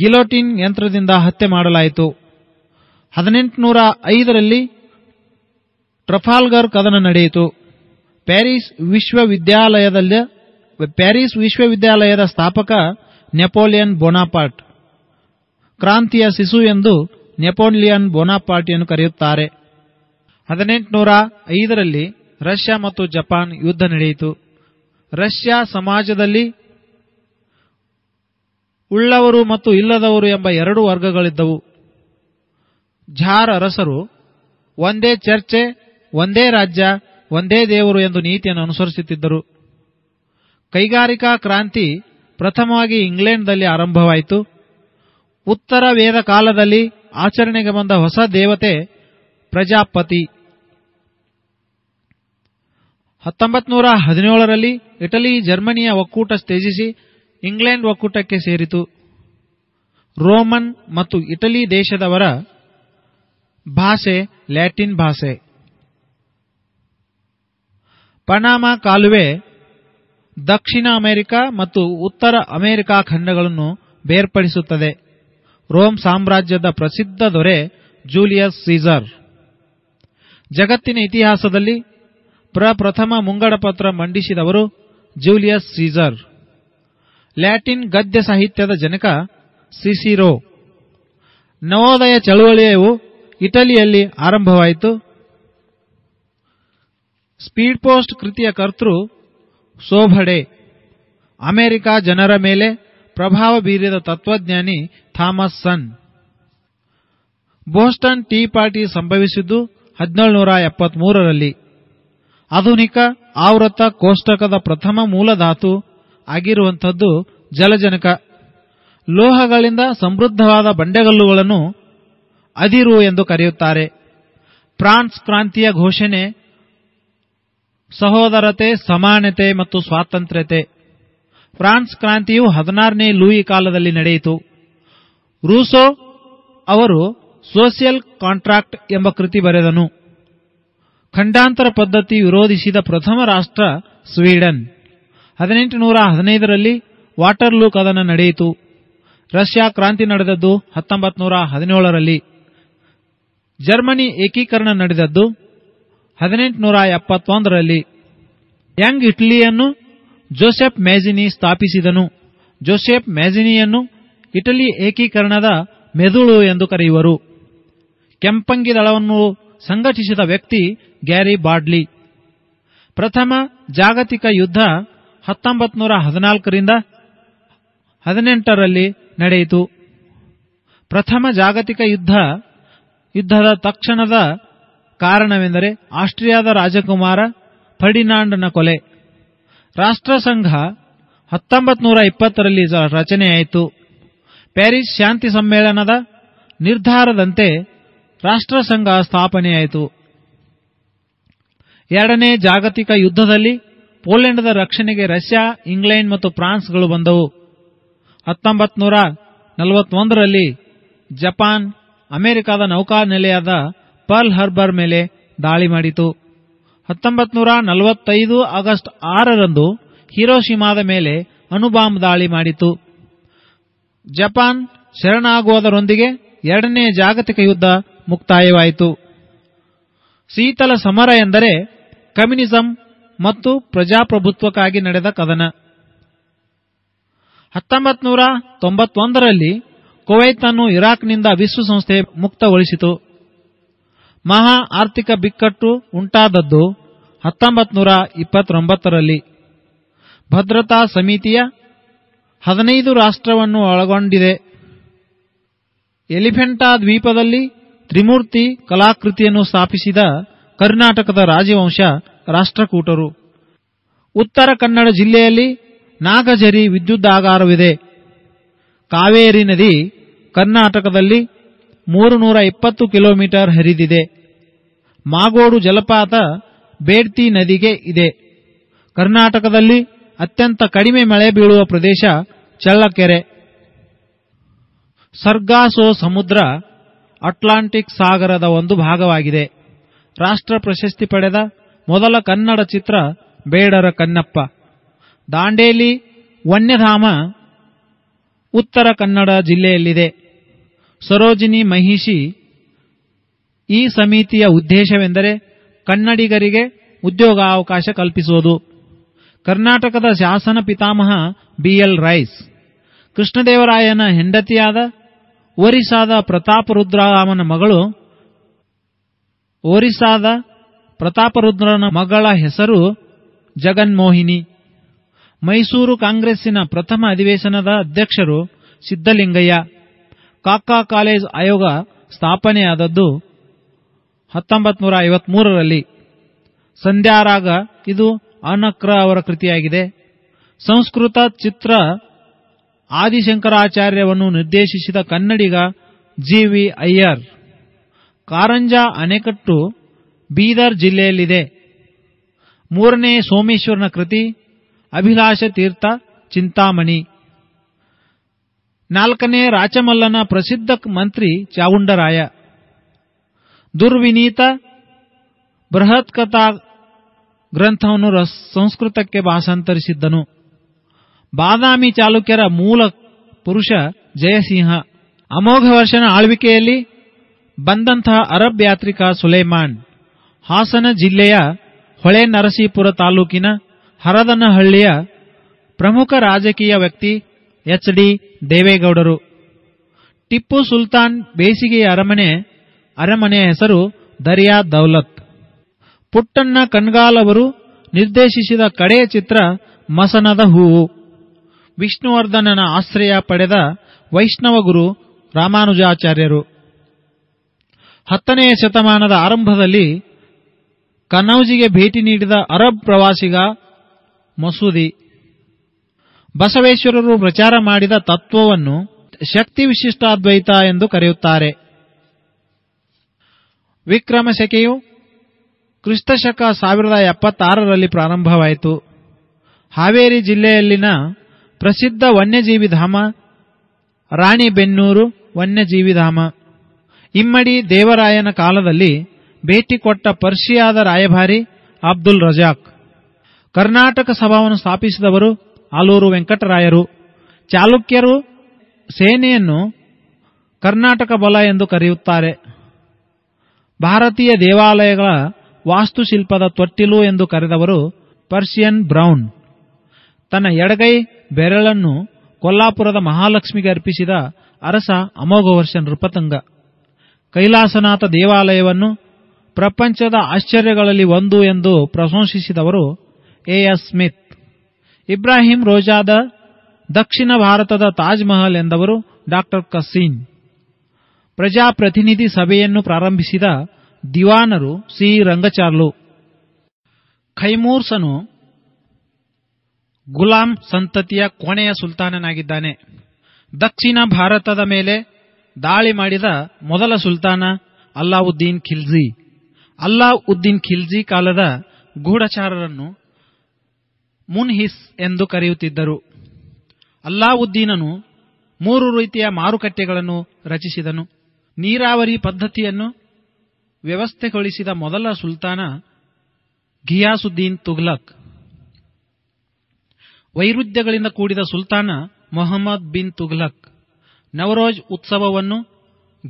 ಗಿಲೋಟಿನ್ ಯಂತ್ರದಿಂದ ಹತ್ಯೆ ಮಾಡಲಾಯಿತು ಹದಿನೆಂಟುನೂರ ಐದರಲ್ಲಿ ಟ್ರಫಾಲ್ಗರ್ ಕದನ ನಡೆಯಿತು ಪ್ಯಾರಿಸ್ ವಿಶ್ವವಿದ್ಯಾಲಯದಲ್ಲಿ ಪ್ಯಾರಿಸ್ ವಿಶ್ವವಿದ್ಯಾಲಯದ ಸ್ಥಾಪಕ ನೆಪೋಲಿಯನ್ ಬೋನಾಪಾರ್ಟ್ ಕ್ರಾಂತಿಯ ಶಿಶು ಎಂದು ನೆಪೋಲಿಯನ್ ಬೋನಾಪಾರ್ಟಿಯನ್ನು ಕರೆಯುತ್ತಾರೆ ಹದಿನೆಂಟುನೂರ ಐದರಲ್ಲಿ ರಷ್ಯಾ ಮತ್ತು ಜಪಾನ್ ಯುದ್ಧ ನಡೆಯಿತು ರಷ್ಯಾ ಸಮಾಜದಲ್ಲಿ ಉಳ್ಳವರು ಮತ್ತು ಇಲ್ಲದವರು ಎಂಬ ಎರಡು ವರ್ಗಗಳಿದ್ದವು ಝಾರ್ ಅರಸರು ಒಂದೇ ಚರ್ಚೆ ಒಂದೇ ರಾಜ್ಯ ಒಂದೇ ದೇವರು ಎಂದು ನೀತಿಯನ್ನು ಅನುಸರಿಸುತ್ತಿದ್ದರು ಕೈಗಾರಿಕಾ ಕ್ರಾಂತಿ ಪ್ರಥಮವಾಗಿ ಇಂಗ್ಲೆಂಡ್ನಲ್ಲಿ ಆರಂಭವಾಯಿತು ಉತ್ತರ ವೇದ ಕಾಲದಲ್ಲಿ ಆಚರಣೆಗೆ ಬಂದ ಹೊಸ ದೇವತೆ ಪ್ರಜಾಪತಿ ಹತ್ತೊಂಬತ್ತು ನೂರ ಹದಿನೇಳರಲ್ಲಿ ಇಟಲಿ ಜರ್ಮನಿಯ ಒಕ್ಕೂಟ ತ್ಯಜಿಸಿ ಇಂಗ್ಲೆಂಡ್ ಒಕ್ಕೂಟಕ್ಕೆ ಸೇರಿತು ರೋಮನ್ ಮತ್ತು ಇಟಲಿ ದೇಶದವರ ಭಾಷೆ ಲ್ಯಾಟಿನ್ ಭಾಷೆ ಪನಾಮಾ ಕಾಲುವೆ ದಕ್ಷಿಣ ಅಮೆರಿಕ ಮತ್ತು ಉತ್ತರ ಅಮೆರಿಕಾ ಖಂಡಗಳನ್ನು ಬೇರ್ಪಡಿಸುತ್ತದೆ ರೋಮ್ ಸಾಮ್ರಾಜ್ಯದ ಪ್ರಸಿದ್ಧ ದೊರೆ ಜೂಲಿಯಸ್ ಸೀಸರ್ ಜಗತ್ತಿನ ಇತಿಹಾಸದಲ್ಲಿ ಪ್ರಪ್ರಥಮ ಮುಂಗಡಪತ್ರ ಮಂಡಿಸಿದವರು ಜೂಲಿಯಸ್ ಸೀಸರ್ ಲ್ಯಾಟಿನ್ ಗದ್ಯ ಸಾಹಿತ್ಯದ ಜನಕ ಸಿಸಿರೋ ನವೋದಯ ಚಳುವಳಿಯು ಇಟಲಿಯಲ್ಲಿ ಆರಂಭವಾಯಿತು ಸ್ಪೀಡ್ ಪೋಸ್ಟ್ ಕೃತಿಯ ಕರ್ತೃ ಸೋಭಡೆ ಅಮೆರಿಕ ಜನರ ಮೇಲೆ ಪ್ರಭಾವ ಬೀರಿದ ತತ್ವಜ್ಞಾನಿ ಥಾಮಸ್ ಸನ್ ಬೋಸ್ಟನ್ ಟೀ ಪಾರ್ಟಿ ಸಂಭವಿಸಿದ್ದು ಹದಿನೇಳು ನೂರ ಎಪ್ಪತ್ಮೂರರಲ್ಲಿ ಆಧುನಿಕ ಆವೃತ ಕೋಷ್ಟಕದ ಪ್ರಥಮ ಮೂಲಧಾತು ಆಗಿರುವಂಥದ್ದು ಜಲಜನಕ ಲೋಹಗಳಿಂದ ಸಮೃದ್ಧವಾದ ಬಂಡೆಗಲ್ಲುಗಳನ್ನು ಅದಿರು ಎಂದು ಕರೆಯುತ್ತಾರೆ ಫ್ರಾನ್ಸ್ ಕ್ರಾಂತಿಯ ಘೋಷಣೆ ಸಹೋದರತೆ ಸಮಾನತೆ ಮತ್ತು ಸ್ವಾತಂತ್ರ್ಯತೆ ಫ್ರಾನ್ಸ್ ಕ್ರಾಂತಿಯು ಹದಿನಾರನೇ ಲೂಯಿ ಕಾಲದಲ್ಲಿ ನಡೆಯಿತು ರೂಸೋ ಅವರು ಸೋಷಿಯಲ್ ಕಾಂಟ್ರಾಕ್ಟ್ ಎಂಬ ಕೃತಿ ಬರೆದನು ಖಂಡಾಂತರ ಪದ್ಧತಿ ವಿರೋಧಿಸಿದ ಪ್ರಥಮ ರಾಷ್ಟ್ರ ಸ್ವೀಡನ್ ಹದಿನೆಂಟು ನೂರ ಹದಿನೈದರಲ್ಲಿ ವಾಟರ್ಲೂ ಕದನ ನಡೆಯಿತು ರಷ್ಯಾ ಕ್ರಾಂತಿ ನಡೆದದ್ದು ಹತ್ತೊಂಬತ್ತು ನೂರ ಹದಿನೇಳರಲ್ಲಿ ಜರ್ಮನಿ ಏಕೀಕರಣ ನಡೆದದ್ದು ಹದಿನೆಂಟುನೂರ ಎಪ್ಪತ್ತೊಂದರಲ್ಲಿ ಯಂಗ್ ಇಟಲಿಯನ್ನು ಜೋಸೆಫ್ ಮ್ಯಾಜಿನಿ ಸ್ಥಾಪಿಸಿದನು ಜೋಸೆಫ್ ಮ್ಯಾಜಿನಿಯನ್ನು ಇಟಲಿ ಏಕೀಕರಣದ ಮೆದುಳು ಎಂದು ಕರೆಯುವರು ಕೆಂಪಂಗಿ ದಳವನ್ನು ಸಂಘಟಿಸಿದ ವ್ಯಕ್ತಿ ಗ್ಯಾರಿ ಬಾಡ್ಲಿ ಪ್ರಥಮ ಜಾಗತಿಕ ಯುದ್ಧ ಹತ್ತೊಂಬತ್ ನೂರ ಹದಿನಾಲ್ಕರಿಂದ ಹದಿನೆಂಟರಲ್ಲಿ ನಡೆಯಿತು ಪ್ರಥಮ ಜಾಗತಿಕ ಯುದ್ಧ ಯುದ್ಧದ ತಕ್ಷಣದ ಕಾರಣವೆಂದರೆ ಆಸ್ಟ್ರಿಯಾದ ರಾಜಕುಮಾರ ಫರ್ಡಿನಾಂಡ್ನ ಕೊಲೆ ರಾಷ್ಟ್ರಸಂಘ ಹತ್ತೊಂಬತ್ ನೂರ ಇಪ್ಪತ್ತರಲ್ಲಿ ರಚನೆಯಾಯಿತು ಪ್ಯಾರಿಸ್ ಶಾಂತಿ ಸಮ್ಮೇಳನದ ನಿರ್ಧಾರದಂತೆ ರಾಷ್ಟ್ರಸಂಘ ಸ್ಥಾಪನೆಯಾಯಿತು ಎರಡನೇ ಜಾಗತಿಕ ಯುದ್ಧದಲ್ಲಿ ಪೋಲೆಂಡದ ರಕ್ಷಣೆಗೆ ರಷ್ಯಾ ಇಂಗ್ಲೆಂಡ್ ಮತ್ತು ಫ್ರಾನ್ಸ್ಗಳು ಬಂದವು ಹತ್ತೊಂಬತ್ತು ನಲವತ್ತೊಂದರಲ್ಲಿ ಜಪಾನ್ ಅಮೆರಿಕದ ನೌಕಾನೆಲೆಯಾದ ಪರ್ಲ್ ಹರ್ಬರ್ ಮೇಲೆ ದಾಳಿ ಮಾಡಿತು ಹತ್ತೊಂಬತ್ತು ನಲವತ್ತೈದು ಆಗಸ್ಟ್ ಆರರಂದು ಹಿರೋಶಿಮಾದ ಮೇಲೆ ಅನುಬಾಂಬ್ ದಾಳಿ ಮಾಡಿತು ಜಪಾನ್ ಶರಣಾಗುವುದರೊಂದಿಗೆ ಎರಡನೇ ಜಾಗತಿಕ ಯುದ್ಧ ಮುಕ್ತಾಯವಾಯಿತು ಶೀತಲ ಸಮರ ಎಂದರೆ ಕಮ್ಯುನಿಸಂ ಮತ್ತು ಪ್ರಜಾಪ್ರಭುತ್ವಕ್ಕಾಗಿ ನಡೆದ ಕದನ ಹತ್ತೊಂಬತ್ ನೂರ ತೊಂಬತ್ತೊಂದರಲ್ಲಿ ಕುವೈತ್ ಅನ್ನು ಇರಾಕ್ನಿಂದ ವಿಶ್ವಸಂಸ್ಥೆ ಮುಕ್ತಗೊಳಿಸಿತು ಮಹಾ ಆರ್ಥಿಕ ಬಿಕ್ಕಟ್ಟು ಉಂಟಾದದ್ದು ಹತ್ತೊಂಬತ್ ನೂರ ಇಪ್ಪತ್ತೊಂಬತ್ತರಲ್ಲಿ ಭದ್ರತಾ ಸಮಿತಿಯ ಹದಿನೈದು ರಾಷ್ಟ್ರವನ್ನು ಒಳಗೊಂಡಿದೆ ಎಲಿಫೆಂಟಾ ದ್ವೀಪದಲ್ಲಿ ತ್ರಿಮೂರ್ತಿ ಕಲಾಕೃತಿಯನ್ನು ಸ್ಥಾಪಿಸಿದ ಕರ್ನಾಟಕದ ರಾಜವಂಶ ರಾಷ್ಟ್ರಕೂಟರು ಉತ್ತರ ಕನ್ನಡ ಜಿಲ್ಲೆಯಲ್ಲಿ ನಾಗಜರಿ ವಿದ್ಯುದಾಗಾರವಿದೆ ಕಾವೇರಿ ನದಿ ಕರ್ನಾಟಕದಲ್ಲಿ ಮೂರು ನೂರ ಇಪ್ಪತ್ತು ಕಿಲೋಮೀಟರ್ ಹರಿದಿದೆ ಮಾಗೋಡು ಜಲಪಾತ ಬೇಡ್ತಿ ನದಿಗೆ ಇದೆ ಕರ್ನಾಟಕದಲ್ಲಿ ಅತ್ಯಂತ ಕಡಿಮೆ ಮಳೆ ಬೀಳುವ ಪ್ರದೇಶ ಚಳ್ಳಕೆರೆ ಸರ್ಗಾಸೋ ಸಮುದ್ರ ಅಟ್ಲಾಂಟಿಕ್ ಸಾಗರದ ಒಂದು ಭಾಗವಾಗಿದೆ ರಾಷ್ಟ್ರ ಪ್ರಶಸ್ತಿ ಪಡೆದ ಮೊದಲ ಕನ್ನಡ ಚಿತ್ರ ಬೇಡರ ಕನ್ನಪ್ಪ ದಾಂಡೇಲಿ ವನ್ಯಧಾಮ ಉತ್ತರ ಕನ್ನಡ ಜಿಲ್ಲೆಯಲ್ಲಿದೆ ಸರೋಜಿನಿ ಮಹಿಷಿ ಈ ಸಮಿತಿಯ ಉದ್ದೇಶವೆಂದರೆ ಕನ್ನಡಿಗರಿಗೆ ಉದ್ಯೋಗಾವಕಾಶ ಕಲ್ಪಿಸುವುದು ಕರ್ನಾಟಕದ ಶಾಸನ ಪಿತಾಮಹ ಬಿಎಲ್ ರೈಸ್ ಕೃಷ್ಣದೇವರಾಯನ ಹೆಂಡತಿಯಾದ ಒರಿಸಾದ ರುದ್ರಾಮನ ಮಗಳು ಒರಿಸ್ಸಾದ ಪ್ರತಾಪರುದ್ರನ ಮಗಳ ಹೆಸರು ಜಗನ್ಮೋಹಿನಿ ಮೈಸೂರು ಕಾಂಗ್ರೆಸ್ಸಿನ ಪ್ರಥಮ ಅಧಿವೇಶನದ ಅಧ್ಯಕ್ಷರು ಸಿದ್ದಲಿಂಗಯ್ಯ ಕಾಕಾ ಕಾಲೇಜ್ ಆಯೋಗ ಸ್ಥಾಪನೆಯಾದದ್ದು ಹತ್ತೊಂಬತ್ತು ನೂರ ಐವತ್ಮೂರರಲ್ಲಿ ಸಂಧ್ಯಾರಾಗ ಇದು ಅನಕ್ರ ಅವರ ಕೃತಿಯಾಗಿದೆ ಸಂಸ್ಕೃತ ಚಿತ್ರ ಆದಿಶಂಕರಾಚಾರ್ಯವನ್ನು ನಿರ್ದೇಶಿಸಿದ ಕನ್ನಡಿಗ ಜಿ ವಿ ಅಯ್ಯರ್ ಕಾರಂಜ ಅಣೆಕಟ್ಟು ಬೀದರ್ ಜಿಲ್ಲೆಯಲ್ಲಿದೆ ಮೂರನೇ ಸೋಮೇಶ್ವರನ ಕೃತಿ ಅಭಿಲಾಷ ತೀರ್ಥ ಚಿಂತಾಮಣಿ ನಾಲ್ಕನೇ ರಾಚಮಲ್ಲನ ಪ್ರಸಿದ್ಧ ಮಂತ್ರಿ ಚಾವುಂಡರಾಯ ದುರ್ವಿನೀತ ಬೃಹತ್ ಕಥಾ ಗ್ರಂಥವನ್ನು ಸಂಸ್ಕೃತಕ್ಕೆ ಭಾಷಾಂತರಿಸಿದ್ದನು ಬಾದಾಮಿ ಚಾಲುಕ್ಯರ ಮೂಲ ಪುರುಷ ಜಯಸಿಂಹ ಅಮೋಘ ವರ್ಷನ ಆಳ್ವಿಕೆಯಲ್ಲಿ ಬಂದಂತಹ ಅರಬ್ ಯಾತ್ರಿಕ ಸುಲೈಮಾನ್ ಹಾಸನ ಜಿಲ್ಲೆಯ ಹೊಳೆ ನರಸೀಪುರ ತಾಲೂಕಿನ ಹರದನಹಳ್ಳಿಯ ಪ್ರಮುಖ ರಾಜಕೀಯ ವ್ಯಕ್ತಿ ಎಚ್ ಡಿ ದೇವೇಗೌಡರು ಟಿಪ್ಪು ಸುಲ್ತಾನ್ ಬೇಸಿಗೆಯ ಅರಮನೆ ಅರಮನೆಯ ಹೆಸರು ದರಿಯಾ ದೌಲತ್ ಪುಟ್ಟಣ್ಣ ಕಣ್ಗಾಲ್ ಅವರು ನಿರ್ದೇಶಿಸಿದ ಕಡೆಯ ಚಿತ್ರ ಮಸನದ ಹೂವು ವಿಷ್ಣುವರ್ಧನನ ಆಶ್ರಯ ಪಡೆದ ವೈಷ್ಣವ ಗುರು ರಾಮಾನುಜಾಚಾರ್ಯರು ಹತ್ತನೆಯ ಶತಮಾನದ ಆರಂಭದಲ್ಲಿ ಕನೌಜಿಗೆ ಭೇಟಿ ನೀಡಿದ ಅರಬ್ ಪ್ರವಾಸಿಗ ಮಸೂದಿ ಬಸವೇಶ್ವರರು ಪ್ರಚಾರ ಮಾಡಿದ ತತ್ವವನ್ನು ಶಕ್ತಿ ವಿಶಿಷ್ಟಾದ್ವೈತ ಎಂದು ಕರೆಯುತ್ತಾರೆ ವಿಕ್ರಮ ಶಕೆಯು ಕ್ರಿಸ್ತಶಕ ಸಾವಿರದ ಎಪ್ಪತ್ತಾರರಲ್ಲಿ ಪ್ರಾರಂಭವಾಯಿತು ಹಾವೇರಿ ಜಿಲ್ಲೆಯಲ್ಲಿನ ಪ್ರಸಿದ್ಧ ವನ್ಯಜೀವಿಧಾಮ ರಾಣಿಬೆನ್ನೂರು ವನ್ಯಜೀವಿಧಾಮ ಇಮ್ಮಡಿ ದೇವರಾಯನ ಕಾಲದಲ್ಲಿ ಭೇಟಿ ಕೊಟ್ಟ ಪರ್ಷಿಯಾದ ರಾಯಭಾರಿ ಅಬ್ದುಲ್ ರಜಾಕ್ ಕರ್ನಾಟಕ ಸಭಾವನ್ನು ಸ್ಥಾಪಿಸಿದವರು ಆಲೂರು ವೆಂಕಟರಾಯರು ಚಾಲುಕ್ಯರು ಸೇನೆಯನ್ನು ಕರ್ನಾಟಕ ಬಲ ಎಂದು ಕರೆಯುತ್ತಾರೆ ಭಾರತೀಯ ದೇವಾಲಯಗಳ ವಾಸ್ತುಶಿಲ್ಪದ ತೊಟ್ಟಿಲು ಎಂದು ಕರೆದವರು ಪರ್ಷಿಯನ್ ಬ್ರೌನ್ ತನ್ನ ಎಡಗೈ ಬೆರಳನ್ನು ಕೊಲ್ಲಾಪುರದ ಮಹಾಲಕ್ಷ್ಮಿಗೆ ಅರ್ಪಿಸಿದ ಅರಸ ಅಮೋಘವರ್ಷ ನೃಪತಂಗ ಕೈಲಾಸನಾಥ ದೇವಾಲಯವನ್ನು ಪ್ರಪಂಚದ ಆಶ್ಚರ್ಯಗಳಲ್ಲಿ ಒಂದು ಎಂದು ಪ್ರಶಂಸಿಸಿದವರು ಎಎಸ್ ಸ್ಮಿತ್ ಇಬ್ರಾಹಿಂ ರೋಜಾದ ದಕ್ಷಿಣ ಭಾರತದ ತಾಜ್ ಮಹಲ್ ಎಂದವರು ಡಾಕ್ಟರ್ ಕಸೀನ್ ಪ್ರಜಾಪ್ರತಿನಿಧಿ ಸಭೆಯನ್ನು ಪ್ರಾರಂಭಿಸಿದ ದಿವಾನರು ಸಿ ರಂಗಚಾರ್ಲು ಖೈಮೂರ್ಸನು ಗುಲಾಂ ಸಂತತಿಯ ಕೊನೆಯ ಸುಲ್ತಾನನಾಗಿದ್ದಾನೆ ದಕ್ಷಿಣ ಭಾರತದ ಮೇಲೆ ದಾಳಿ ಮಾಡಿದ ಮೊದಲ ಸುಲ್ತಾನ ಅಲ್ಲಾವುದ್ದೀನ್ ಖಿಲ್ಜಿ ಅಲ್ಲಾವುದ್ದೀನ್ ಖಿಲ್ಜಿ ಕಾಲದ ಗೂಢಚಾರರನ್ನು ಮುನ್ಹಿಸ್ ಎಂದು ಕರೆಯುತ್ತಿದ್ದರು ಅಲ್ಲಾವುದ್ದೀನನು ಮೂರು ರೀತಿಯ ಮಾರುಕಟ್ಟೆಗಳನ್ನು ರಚಿಸಿದನು ನೀರಾವರಿ ಪದ್ಧತಿಯನ್ನು ವ್ಯವಸ್ಥೆಗೊಳಿಸಿದ ಮೊದಲ ಸುಲ್ತಾನ ಘಿಯಾಸುದ್ದೀನ್ ತುಗ್ಲಕ್ ವೈರುಧ್ಯಗಳಿಂದ ಕೂಡಿದ ಸುಲ್ತಾನ ಮೊಹಮ್ಮದ್ ಬಿನ್ ತುಘ್ಲಕ್ ನವರೋಜ್ ಉತ್ಸವವನ್ನು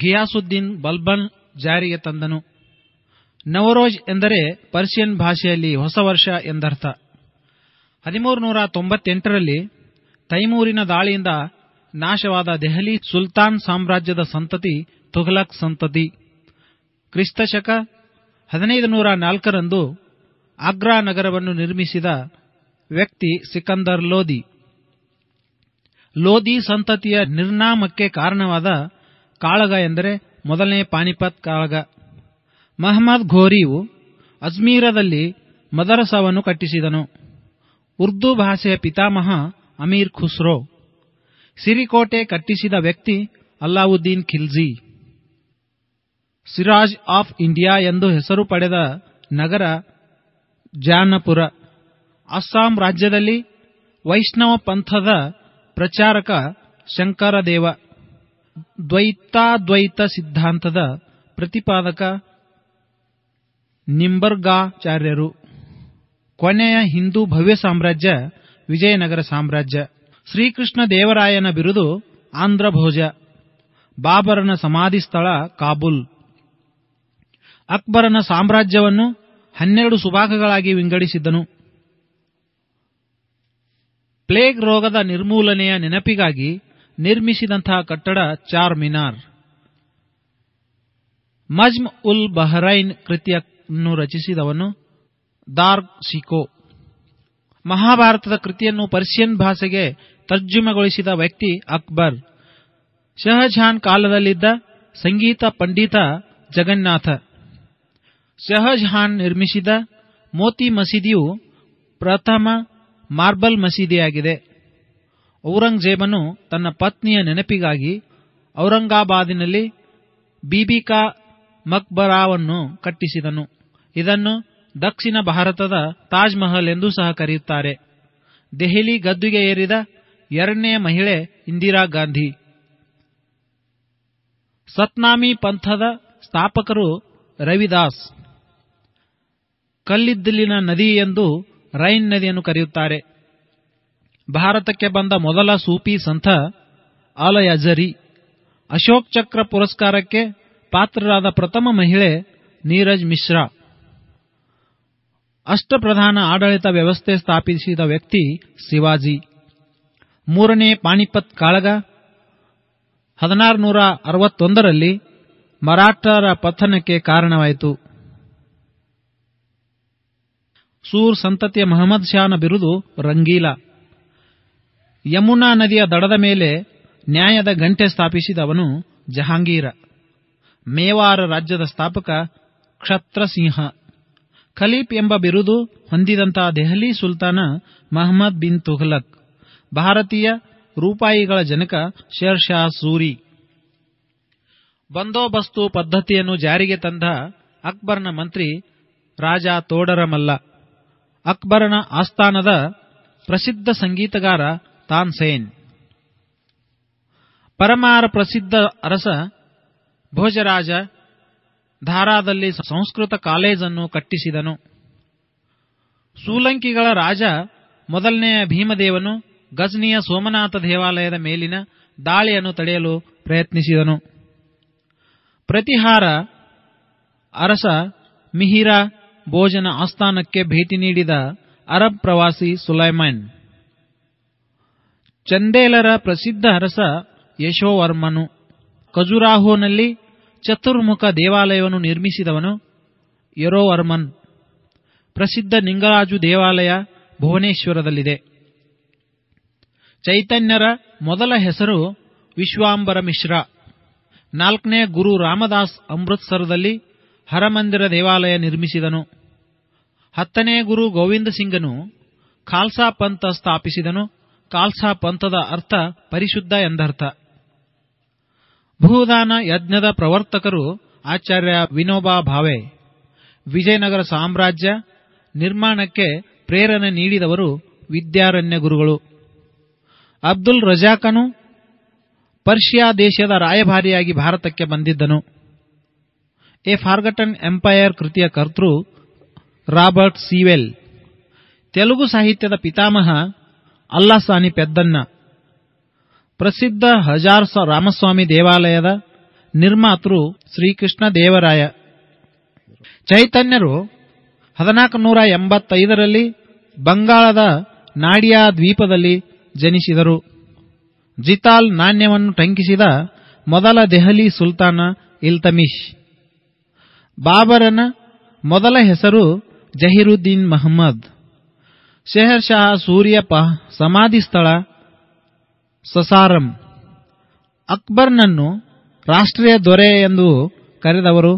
ಘಿಯಾಸುದ್ದೀನ್ ಬಲ್ಬನ್ ಜಾರಿಗೆ ತಂದನು ನವರೋಜ್ ಎಂದರೆ ಪರ್ಷಿಯನ್ ಭಾಷೆಯಲ್ಲಿ ಹೊಸ ವರ್ಷ ಎಂದರ್ಥ ಹದಿಮೂರು ನೂರ ತೊಂಬತ್ತೆಂಟರಲ್ಲಿ ತೈಮೂರಿನ ದಾಳಿಯಿಂದ ನಾಶವಾದ ದೆಹಲಿ ಸುಲ್ತಾನ್ ಸಾಮ್ರಾಜ್ಯದ ಸಂತತಿ ತುಘ್ಲಕ್ ಸಂತತಿ ಕ್ರಿಸ್ತಶಕ ಹದಿನೈದು ನೂರ ನಾಲ್ಕರಂದು ಆಗ್ರಾ ನಗರವನ್ನು ನಿರ್ಮಿಸಿದ ವ್ಯಕ್ತಿ ಸಿಕಂದರ್ ಲೋಧಿ ಲೋಧಿ ಸಂತತಿಯ ನಿರ್ನಾಮಕ್ಕೆ ಕಾರಣವಾದ ಕಾಳಗ ಎಂದರೆ ಮೊದಲನೇ ಪಾನಿಪತ್ ಕಾಳಗ ಮಹಮ್ಮದ್ ಘೋರಿಯು ಅಜ್ಮೀರದಲ್ಲಿ ಮದರಸವನ್ನು ಕಟ್ಟಿಸಿದನು ಉರ್ದು ಭಾಷೆಯ ಪಿತಾಮಹ ಅಮೀರ್ ಖುಸ್ರೋ ಸಿರಿಕೋಟೆ ಕಟ್ಟಿಸಿದ ವ್ಯಕ್ತಿ ಅಲ್ಲಾವುದ್ದೀನ್ ಖಿಲ್ಜಿ ಸಿರಾಜ್ ಆಫ್ ಇಂಡಿಯಾ ಎಂದು ಹೆಸರು ಪಡೆದ ನಗರ ಜಾನಪುರ ಅಸ್ಸಾಂ ರಾಜ್ಯದಲ್ಲಿ ವೈಷ್ಣವ ಪಂಥದ ಪ್ರಚಾರಕ ಶಂಕರದೇವ ದ್ವೈತಾದ್ವೈತ ಸಿದ್ಧಾಂತದ ಪ್ರತಿಪಾದಕ ನಿಂಬರ್ಗಾಚಾರ್ಯರು ಕೊನೆಯ ಹಿಂದೂ ಭವ್ಯ ಸಾಮ್ರಾಜ್ಯ ವಿಜಯನಗರ ಸಾಮ್ರಾಜ್ಯ ಶ್ರೀಕೃಷ್ಣ ದೇವರಾಯನ ಬಿರುದು ಭೋಜ ಬಾಬರನ ಸಮಾಧಿ ಸ್ಥಳ ಕಾಬೂಲ್ ಅಕ್ಬರನ ಸಾಮ್ರಾಜ್ಯವನ್ನು ಹನ್ನೆರಡು ಸುಭಾಗಗಳಾಗಿ ವಿಂಗಡಿಸಿದ್ದನು ಪ್ಲೇಗ್ ರೋಗದ ನಿರ್ಮೂಲನೆಯ ನೆನಪಿಗಾಗಿ ನಿರ್ಮಿಸಿದಂತಹ ಕಟ್ಟಡ ಚಾರ್ ಮಿನಾರ್ ಮಜ್ಮ್ ಉಲ್ ಬಹರೈನ್ ಕೃತಿಯನ್ನು ರಚಿಸಿದವನು ದಾರ್ ಸಿಕೋ ಮಹಾಭಾರತದ ಕೃತಿಯನ್ನು ಪರ್ಷಿಯನ್ ಭಾಷೆಗೆ ತರ್ಜುಮೆಗೊಳಿಸಿದ ವ್ಯಕ್ತಿ ಅಕ್ಬರ್ ಶಹಜಾನ್ ಕಾಲದಲ್ಲಿದ್ದ ಸಂಗೀತ ಪಂಡಿತ ಜಗನ್ನಾಥ ಶಹಜಹಾನ್ ನಿರ್ಮಿಸಿದ ಮೋತಿ ಮಸೀದಿಯು ಪ್ರಥಮ ಮಾರ್ಬಲ್ ಮಸೀದಿಯಾಗಿದೆ ಔರಂಗಜೇಬನು ತನ್ನ ಪತ್ನಿಯ ನೆನಪಿಗಾಗಿ ಔರಂಗಾಬಾದಿನಲ್ಲಿ ಬಿಬಿಕಾ ಮಕ್ಬರಾವನ್ನು ಕಟ್ಟಿಸಿದನು ಇದನ್ನು ದಕ್ಷಿಣ ಭಾರತದ ತಾಜ್ ಮಹಲ್ ಎಂದೂ ಸಹ ಕರೆಯುತ್ತಾರೆ ದೆಹಲಿ ಗದ್ದುಗೆ ಏರಿದ ಎರಡನೆಯ ಮಹಿಳೆ ಇಂದಿರಾ ಗಾಂಧಿ ಸತ್ನಾಮಿ ಪಂಥದ ಸ್ಥಾಪಕರು ರವಿದಾಸ್ ಕಲ್ಲಿದ್ದಲಿನ ನದಿ ಎಂದು ರೈನ್ ನದಿಯನ್ನು ಕರೆಯುತ್ತಾರೆ ಭಾರತಕ್ಕೆ ಬಂದ ಮೊದಲ ಸೂಪಿ ಸಂತ ಅಲಯಜರಿ ಅಶೋಕ್ ಚಕ್ರ ಪುರಸ್ಕಾರಕ್ಕೆ ಪಾತ್ರರಾದ ಪ್ರಥಮ ಮಹಿಳೆ ನೀರಜ್ ಮಿಶ್ರಾ ಅಷ್ಟಪ್ರಧಾನ ಆಡಳಿತ ವ್ಯವಸ್ಥೆ ಸ್ಥಾಪಿಸಿದ ವ್ಯಕ್ತಿ ಶಿವಾಜಿ ಮೂರನೇ ಪಾಣಿಪತ್ ಕಾಳಗ ನೂರ ಅರವತ್ತೊಂದರಲ್ಲಿ ಮರಾಠರ ಪತನಕ್ಕೆ ಕಾರಣವಾಯಿತು ಸೂರ್ ಸಂತತಿಯ ಮಹಮ್ಮದ್ ಶಾನ ಬಿರುದು ರಂಗೀಲಾ ಯಮುನಾ ನದಿಯ ದಡದ ಮೇಲೆ ನ್ಯಾಯದ ಗಂಟೆ ಸ್ಥಾಪಿಸಿದವನು ಜಹಾಂಗೀರ ಮೇವಾರ ರಾಜ್ಯದ ಸ್ಥಾಪಕ ಕ್ಷತ್ರಸಿಂಹ ಖಲೀಫ್ ಎಂಬ ಬಿರುದು ಹೊಂದಿದಂತಹ ದೆಹಲಿ ಸುಲ್ತಾನ ಮಹಮ್ಮದ್ ಬಿನ್ ತುಘಲಕ್ ಭಾರತೀಯ ರೂಪಾಯಿಗಳ ಜನಕ ಶೇರ್ ಶಾ ಸೂರಿ ಬಂದೋಬಸ್ತು ಪದ್ಧತಿಯನ್ನು ಜಾರಿಗೆ ತಂದ ಅಕ್ಬರ್ನ ಮಂತ್ರಿ ರಾಜಾ ತೋಡರಮಲ್ಲ ಅಕ್ಬರನ ಆಸ್ಥಾನದ ಪ್ರಸಿದ್ಧ ಸಂಗೀತಗಾರ ತಾನ್ಸೇನ್ ಪರಮಾರ ಪ್ರಸಿದ್ಧ ಅರಸ ಭೋಜರಾಜ ಧಾರಾದಲ್ಲಿ ಸಂಸ್ಕೃತ ಕಾಲೇಜನ್ನು ಕಟ್ಟಿಸಿದನು ಸೂಲಂಕಿಗಳ ರಾಜ ಮೊದಲನೆಯ ಭೀಮದೇವನು ಗಜ್ನಿಯ ಸೋಮನಾಥ ದೇವಾಲಯದ ಮೇಲಿನ ದಾಳಿಯನ್ನು ತಡೆಯಲು ಪ್ರಯತ್ನಿಸಿದನು ಪ್ರತಿಹಾರ ಅರಸ ಮಿಹಿರಾ ಭೋಜನ ಆಸ್ಥಾನಕ್ಕೆ ಭೇಟಿ ನೀಡಿದ ಅರಬ್ ಪ್ರವಾಸಿ ಸುಲೈಮನ್ ಚಂದೇಲರ ಪ್ರಸಿದ್ಧ ಅರಸ ಯಶೋವರ್ಮನು ಖಜುರಾಹೋನಲ್ಲಿ ಚತುರ್ಮುಖ ದೇವಾಲಯವನ್ನು ನಿರ್ಮಿಸಿದವನು ಯರೋವರ್ಮನ್ ಪ್ರಸಿದ್ಧ ನಿಂಗರಾಜು ದೇವಾಲಯ ಭುವನೇಶ್ವರದಲ್ಲಿದೆ ಚೈತನ್ಯರ ಮೊದಲ ಹೆಸರು ವಿಶ್ವಾಂಬರ ಮಿಶ್ರ ನಾಲ್ಕನೇ ಗುರು ರಾಮದಾಸ್ ಅಮೃತ್ಸರದಲ್ಲಿ ಹರಮಂದಿರ ದೇವಾಲಯ ನಿರ್ಮಿಸಿದನು ಹತ್ತನೇ ಗುರು ಗೋವಿಂದ ಸಿಂಗನು ಖಾಲ್ಸಾ ಪಂಥ ಸ್ಥಾಪಿಸಿದನು ಖಾಲ್ಸಾ ಪಂಥದ ಅರ್ಥ ಪರಿಶುದ್ಧ ಎಂದರ್ಥ ಭೂದಾನ ಯಜ್ಞದ ಪ್ರವರ್ತಕರು ಆಚಾರ್ಯ ವಿನೋಬಾ ಭಾವೆ ವಿಜಯನಗರ ಸಾಮ್ರಾಜ್ಯ ನಿರ್ಮಾಣಕ್ಕೆ ಪ್ರೇರಣೆ ನೀಡಿದವರು ವಿದ್ಯಾರಣ್ಯ ಗುರುಗಳು ಅಬ್ದುಲ್ ರಜಾಕನು ಪರ್ಷಿಯಾ ದೇಶದ ರಾಯಭಾರಿಯಾಗಿ ಭಾರತಕ್ಕೆ ಬಂದಿದ್ದನು ಎ ಫಾರ್ಗಟನ್ ಎಂಪೈರ್ ಕೃತಿಯ ಕರ್ತೃ ರಾಬರ್ಟ್ ಸೀವೆಲ್ ತೆಲುಗು ಸಾಹಿತ್ಯದ ಪಿತಾಮಹ ಅಲ್ಲಾಸಾನಿ ಪೆದ್ದನ್ನ ಪ್ರಸಿದ್ಧ ಹಜಾರ್ಸ ರಾಮಸ್ವಾಮಿ ದೇವಾಲಯದ ನಿರ್ಮಾತೃ ಶ್ರೀಕೃಷ್ಣ ದೇವರಾಯ ಚೈತನ್ಯರು ಹದಿನಾಲ್ಕು ನೂರ ಎಂಬತ್ತೈದರಲ್ಲಿ ಬಂಗಾಳದ ನಾಡಿಯಾ ದ್ವೀಪದಲ್ಲಿ ಜನಿಸಿದರು ಜಿತಾಲ್ ನಾಣ್ಯವನ್ನು ಟಂಕಿಸಿದ ಮೊದಲ ದೆಹಲಿ ಸುಲ್ತಾನ ಇಲ್ತಮಿಶ್ ಬಾಬರನ ಮೊದಲ ಹೆಸರು ಜಹೀರುದ್ದೀನ್ ಮಹಮ್ಮದ್ ಶೆಹರ್ ಶಾಹ ಸೂರ್ಯಪ್ಪ ಸಮಾಧಿ ಸ್ಥಳ ಸಸಾರಂ ಅಕ್ಬರ್ನನ್ನು ರಾಷ್ಟ್ರೀಯ ದೊರೆ ಎಂದು ಕರೆದವರು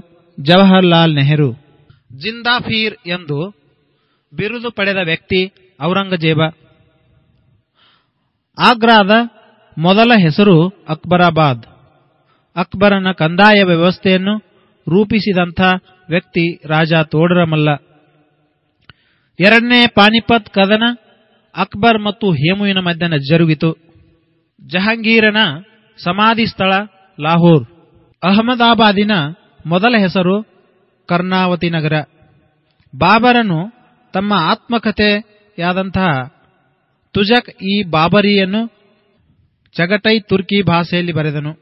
ಜವಾಹರ್ಲಾಲ್ ನೆಹರು ಜಿಂದಾಫೀರ್ ಎಂದು ಬಿರುದು ಪಡೆದ ವ್ಯಕ್ತಿ ಔರಂಗಜೇಬ ಆಗ್ರಾದ ಮೊದಲ ಹೆಸರು ಅಕ್ಬರಾಬಾದ್ ಅಕ್ಬರನ ಕಂದಾಯ ವ್ಯವಸ್ಥೆಯನ್ನು ರೂಪಿಸಿದಂಥ ವ್ಯಕ್ತಿ ರಾಜ ತೋಡರಮಲ್ಲ ಎರಡನೇ ಪಾನಿಪತ್ ಕದನ ಅಕ್ಬರ್ ಮತ್ತು ಹೇಮುವಿನ ಮಧ್ಯನ ಜರುಗಿತು ಜಹಾಂಗೀರನ ಸಮಾಧಿ ಸ್ಥಳ ಲಾಹೋರ್ ಅಹಮದಾಬಾದಿನ ಮೊದಲ ಹೆಸರು ಕರ್ನಾವತಿ ನಗರ ಬಾಬರನು ತಮ್ಮ ಆತ್ಮಕಥೆಯಾದಂತಹ ತುಜಕ್ ಈ ಬಾಬರಿಯನ್ನು ಚಗಟೈ ತುರ್ಕಿ ಭಾಷೆಯಲ್ಲಿ ಬರೆದನು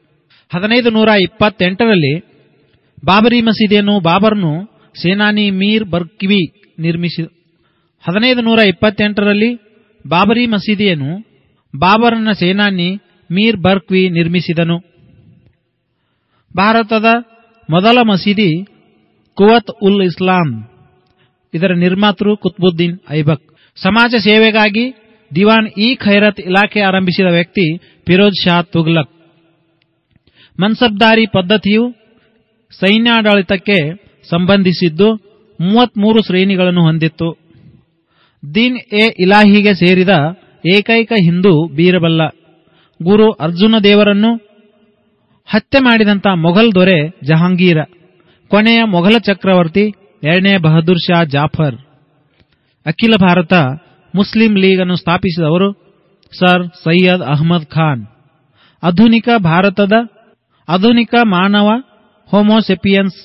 ಹದಿನೈದು ನೂರ ಇಪ್ಪತ್ತೆಂಟರಲ್ಲಿ ಬಾಬರಿ ಮಸೀದಿಯನ್ನು ಬಾಬರ್ನು ಸೇನಾನಿ ಮೀರ್ ಬರ್ಕಿವಿ ನಿರ್ಮಿಸಿ ಹದಿನೈದು ನೂರ ಇಪ್ಪತ್ತೆಂಟರಲ್ಲಿ ಬಾಬರಿ ಮಸೀದಿಯನ್ನು ಬಾಬರನ ಸೇನಾನಿ ಮೀರ್ ಬರ್ಕ್ವಿ ನಿರ್ಮಿಸಿದನು ಭಾರತದ ಮೊದಲ ಮಸೀದಿ ಕುವತ್ ಉಲ್ ಇಸ್ಲಾಂ ಇದರ ನಿರ್ಮಾತೃ ಕುತ್ಬುದ್ದೀನ್ ಐಬಕ್ ಸಮಾಜ ಸೇವೆಗಾಗಿ ದಿವಾನ್ ಇ ಖೈರತ್ ಇಲಾಖೆ ಆರಂಭಿಸಿದ ವ್ಯಕ್ತಿ ಫಿರೋಜ್ ಶಾ ತುಗ್ಲಕ್ ಮನ್ಸಬ್ದಾರಿ ಪದ್ಧತಿಯು ಸೈನ್ಯಾಡಳಿತಕ್ಕೆ ಸಂಬಂಧಿಸಿದ್ದು ಮೂವತ್ಮೂರು ಶ್ರೇಣಿಗಳನ್ನು ಹೊಂದಿತ್ತು ದೀನ್ ಎ ಇಲಾಹಿಗೆ ಸೇರಿದ ಏಕೈಕ ಹಿಂದೂ ಬೀರಬಲ್ಲ ಗುರು ಅರ್ಜುನ ದೇವರನ್ನು ಹತ್ಯೆ ಮಾಡಿದಂಥ ಮೊಘಲ್ ದೊರೆ ಜಹಾಂಗೀರ ಕೊನೆಯ ಮೊಘಲ ಚಕ್ರವರ್ತಿ ಎರಡನೇ ಬಹದ್ದೂರ್ ಶಾ ಜಾಫರ್ ಅಖಿಲ ಭಾರತ ಮುಸ್ಲಿಂ ಲೀಗ್ ಅನ್ನು ಸ್ಥಾಪಿಸಿದವರು ಸರ್ ಸೈಯದ್ ಅಹಮದ್ ಖಾನ್ ಆಧುನಿಕ ಭಾರತದ ಆಧುನಿಕ ಮಾನವ ಹೋಮೋಸೆಪಿಯನ್ಸ್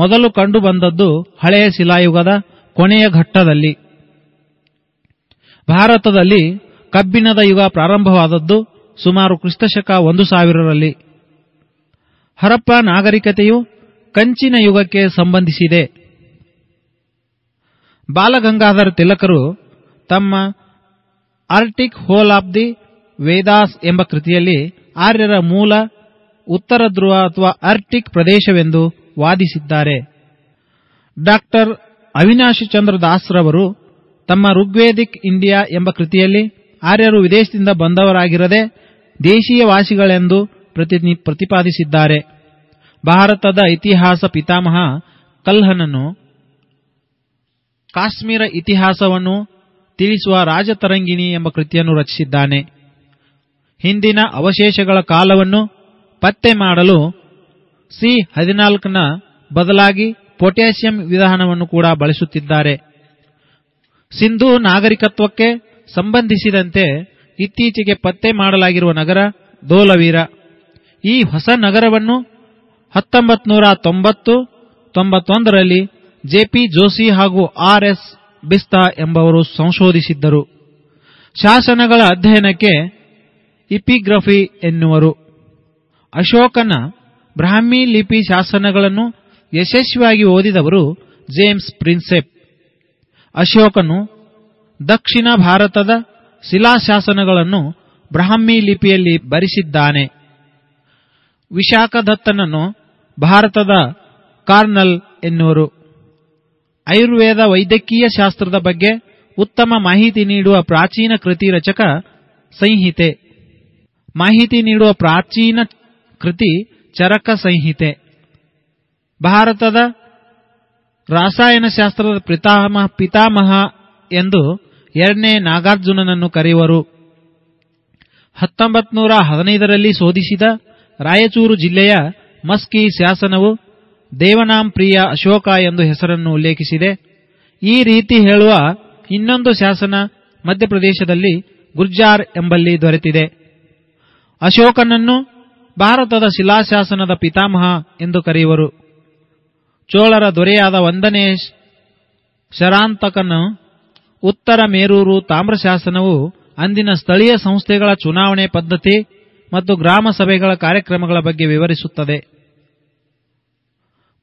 ಮೊದಲು ಕಂಡುಬಂದದ್ದು ಹಳೆಯ ಶಿಲಾಯುಗದ ಕೊನೆಯ ಘಟ್ಟದಲ್ಲಿ ಭಾರತದಲ್ಲಿ ಕಬ್ಬಿಣದ ಯುಗ ಪ್ರಾರಂಭವಾದದ್ದು ಸುಮಾರು ಕ್ರಿಸ್ತಶಕ ಒಂದು ಸಾವಿರರಲ್ಲಿ ಹರಪ್ಪ ನಾಗರಿಕತೆಯು ಕಂಚಿನ ಯುಗಕ್ಕೆ ಸಂಬಂಧಿಸಿದೆ ಬಾಲಗಂಗಾಧರ ತಿಲಕರು ತಮ್ಮ arctic home of the Vedas ಎಂಬ ಕೃತಿಯಲ್ಲಿ ಆರ್ಯರ ಮೂಲ ಉತ್ತರ ಧ್ರುವ ಅಥವಾ ಆರ್ಟಿಕ್ ಪ್ರದೇಶವೆಂದು ವಾದಿಸಿದ್ದಾರೆ ಡಾಕ್ಟರ್ ಅವಿನಾಶ್ ಚಂದ್ರ ದಾಸ್ರವರು ತಮ್ಮ ಋಗ್ವೇದಿಕ್ ಇಂಡಿಯಾ ಎಂಬ ಕೃತಿಯಲ್ಲಿ ಆರ್ಯರು ವಿದೇಶದಿಂದ ಬಂದವರಾಗಿರದೆ ದೇಶೀಯ ವಾಸಿಗಳೆಂದು ಪ್ರತಿಪಾದಿಸಿದ್ದಾರೆ ಭಾರತದ ಇತಿಹಾಸ ಪಿತಾಮಹ ಕಲ್ಹನನು ಕಾಶ್ಮೀರ ಇತಿಹಾಸವನ್ನು ತಿಳಿಸುವ ರಾಜತರಂಗಿಣಿ ಎಂಬ ಕೃತಿಯನ್ನು ರಚಿಸಿದ್ದಾನೆ ಹಿಂದಿನ ಅವಶೇಷಗಳ ಕಾಲವನ್ನು ಪತ್ತೆ ಮಾಡಲು ಸಿ ಹದಿನಾಲ್ಕನ ಬದಲಾಗಿ ಪೊಟ್ಯಾಸಿಯಂ ವಿಧಾನವನ್ನು ಕೂಡ ಬಳಸುತ್ತಿದ್ದಾರೆ ಸಿಂಧೂ ನಾಗರಿಕತ್ವಕ್ಕೆ ಸಂಬಂಧಿಸಿದಂತೆ ಇತ್ತೀಚೆಗೆ ಪತ್ತೆ ಮಾಡಲಾಗಿರುವ ನಗರ ದೋಲವೀರ ಈ ಹೊಸ ನಗರವನ್ನು ಹತ್ತೊಂಬತ್ತು ನೂರ ತೊಂಬತ್ತು ತೊಂಬತ್ತೊಂದರಲ್ಲಿ ಜೆಪಿ ಜೋಶಿ ಹಾಗೂ ಆರ್ ಎಸ್ ಬಿಸ್ತಾ ಎಂಬವರು ಸಂಶೋಧಿಸಿದ್ದರು ಶಾಸನಗಳ ಅಧ್ಯಯನಕ್ಕೆ ಇಪಿಗ್ರಫಿ ಎನ್ನುವರು ಅಶೋಕನ ಬ್ರಾಹ್ಮಿ ಲಿಪಿ ಶಾಸನಗಳನ್ನು ಯಶಸ್ವಿಯಾಗಿ ಓದಿದವರು ಜೇಮ್ಸ್ ಪ್ರಿನ್ಸೆಪ್ ಅಶೋಕನು ದಕ್ಷಿಣ ಭಾರತದ ಶಿಲಾಶಾಸನಗಳನ್ನು ಬ್ರಾಹ್ಮಿ ಲಿಪಿಯಲ್ಲಿ ಬರಿಸಿದ್ದಾನೆ ವಿಶಾಖದತ್ತನನ್ನು ಭಾರತದ ಕಾರ್ನಲ್ ಎನ್ನುವರು ಆಯುರ್ವೇದ ವೈದ್ಯಕೀಯ ಶಾಸ್ತ್ರದ ಬಗ್ಗೆ ಉತ್ತಮ ಮಾಹಿತಿ ನೀಡುವ ಪ್ರಾಚೀನ ಕೃತಿ ರಚಕ ಸಂಹಿತೆ ಮಾಹಿತಿ ನೀಡುವ ಪ್ರಾಚೀನ ಕೃತಿ ಚರಕ ಸಂಹಿತೆ ಭಾರತದ ರಾಸಾಯನಶಾಸ್ತ್ರದ ಪಿತಾಮಹ ಪಿತಾಮಹ ಎಂದು ಎರಡನೇ ನಾಗಾರ್ಜುನನನ್ನು ಕರೆಯುವರು ಹತ್ತೊಂಬತ್ ನೂರ ಹದಿನೈದರಲ್ಲಿ ಶೋಧಿಸಿದ ರಾಯಚೂರು ಜಿಲ್ಲೆಯ ಮಸ್ಕಿ ಶಾಸನವು ದೇವನಾಂಪ್ರಿಯ ಅಶೋಕ ಎಂದು ಹೆಸರನ್ನು ಉಲ್ಲೇಖಿಸಿದೆ ಈ ರೀತಿ ಹೇಳುವ ಇನ್ನೊಂದು ಶಾಸನ ಮಧ್ಯಪ್ರದೇಶದಲ್ಲಿ ಗುರ್ಜಾರ್ ಎಂಬಲ್ಲಿ ದೊರೆತಿದೆ ಅಶೋಕನನ್ನು ಭಾರತದ ಶಿಲಾಶಾಸನದ ಪಿತಾಮಹ ಎಂದು ಕರೆಯುವರು ಚೋಳರ ದೊರೆಯಾದ ಒಂದನೇ ಶರಾಂತಕನು ಉತ್ತರ ಮೇರೂರು ತಾಮ್ರಶಾಸನವು ಅಂದಿನ ಸ್ಥಳೀಯ ಸಂಸ್ಥೆಗಳ ಚುನಾವಣೆ ಪದ್ಧತಿ ಮತ್ತು ಗ್ರಾಮ ಸಭೆಗಳ ಕಾರ್ಯಕ್ರಮಗಳ ಬಗ್ಗೆ ವಿವರಿಸುತ್ತದೆ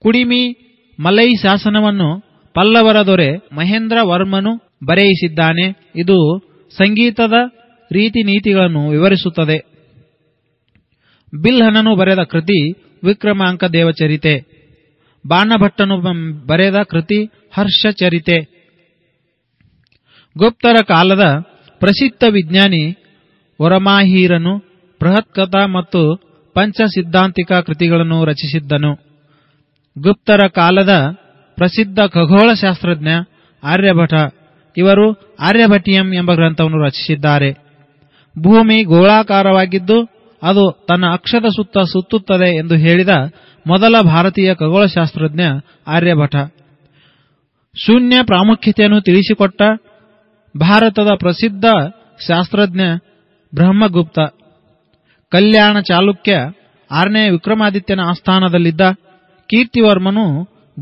ಕುಡಿಮಿ ಮಲೈ ಶಾಸನವನ್ನು ಪಲ್ಲವರ ದೊರೆ ಮಹೇಂದ್ರ ವರ್ಮನು ಬರೆಯಿಸಿದ್ದಾನೆ ಇದು ಸಂಗೀತದ ರೀತಿ ನೀತಿಗಳನ್ನು ವಿವರಿಸುತ್ತದೆ ಬಿಲ್ಹನನು ಬರೆದ ಕೃತಿ ವಿಕ್ರಮಾಂಕ ದೇವಚರಿತೆ ಬಾಣಭಟ್ಟನು ಬರೆದ ಕೃತಿ ಹರ್ಷಚರಿತೆ ಗುಪ್ತರ ಕಾಲದ ಪ್ರಸಿದ್ಧ ವಿಜ್ಞಾನಿ ಒರಮಾಹೀರನು ಬೃಹತ್ಕಥಾ ಮತ್ತು ಪಂಚ ಸಿದ್ಧಾಂತಿಕ ಕೃತಿಗಳನ್ನು ರಚಿಸಿದ್ದನು ಗುಪ್ತರ ಕಾಲದ ಪ್ರಸಿದ್ಧ ಖಗೋಳಶಾಸ್ತ್ರಜ್ಞ ಆರ್ಯಭಟ ಇವರು ಆರ್ಯಭಟಿಯಂ ಎಂಬ ಗ್ರಂಥವನ್ನು ರಚಿಸಿದ್ದಾರೆ ಭೂಮಿ ಗೋಳಾಕಾರವಾಗಿದ್ದು ಅದು ತನ್ನ ಅಕ್ಷದ ಸುತ್ತ ಸುತ್ತುತ್ತದೆ ಎಂದು ಹೇಳಿದ ಮೊದಲ ಭಾರತೀಯ ಖಗೋಳಶಾಸ್ತ್ರಜ್ಞ ಆರ್ಯಭಟ ಶೂನ್ಯ ಪ್ರಾಮುಖ್ಯತೆಯನ್ನು ತಿಳಿಸಿಕೊಟ್ಟ ಭಾರತದ ಪ್ರಸಿದ್ಧ ಶಾಸ್ತ್ರಜ್ಞ ಬ್ರಹ್ಮಗುಪ್ತ ಕಲ್ಯಾಣ ಚಾಲುಕ್ಯ ಆರನೇ ವಿಕ್ರಮಾದಿತ್ಯನ ಆಸ್ಥಾನದಲ್ಲಿದ್ದ ಕೀರ್ತಿವರ್ಮನು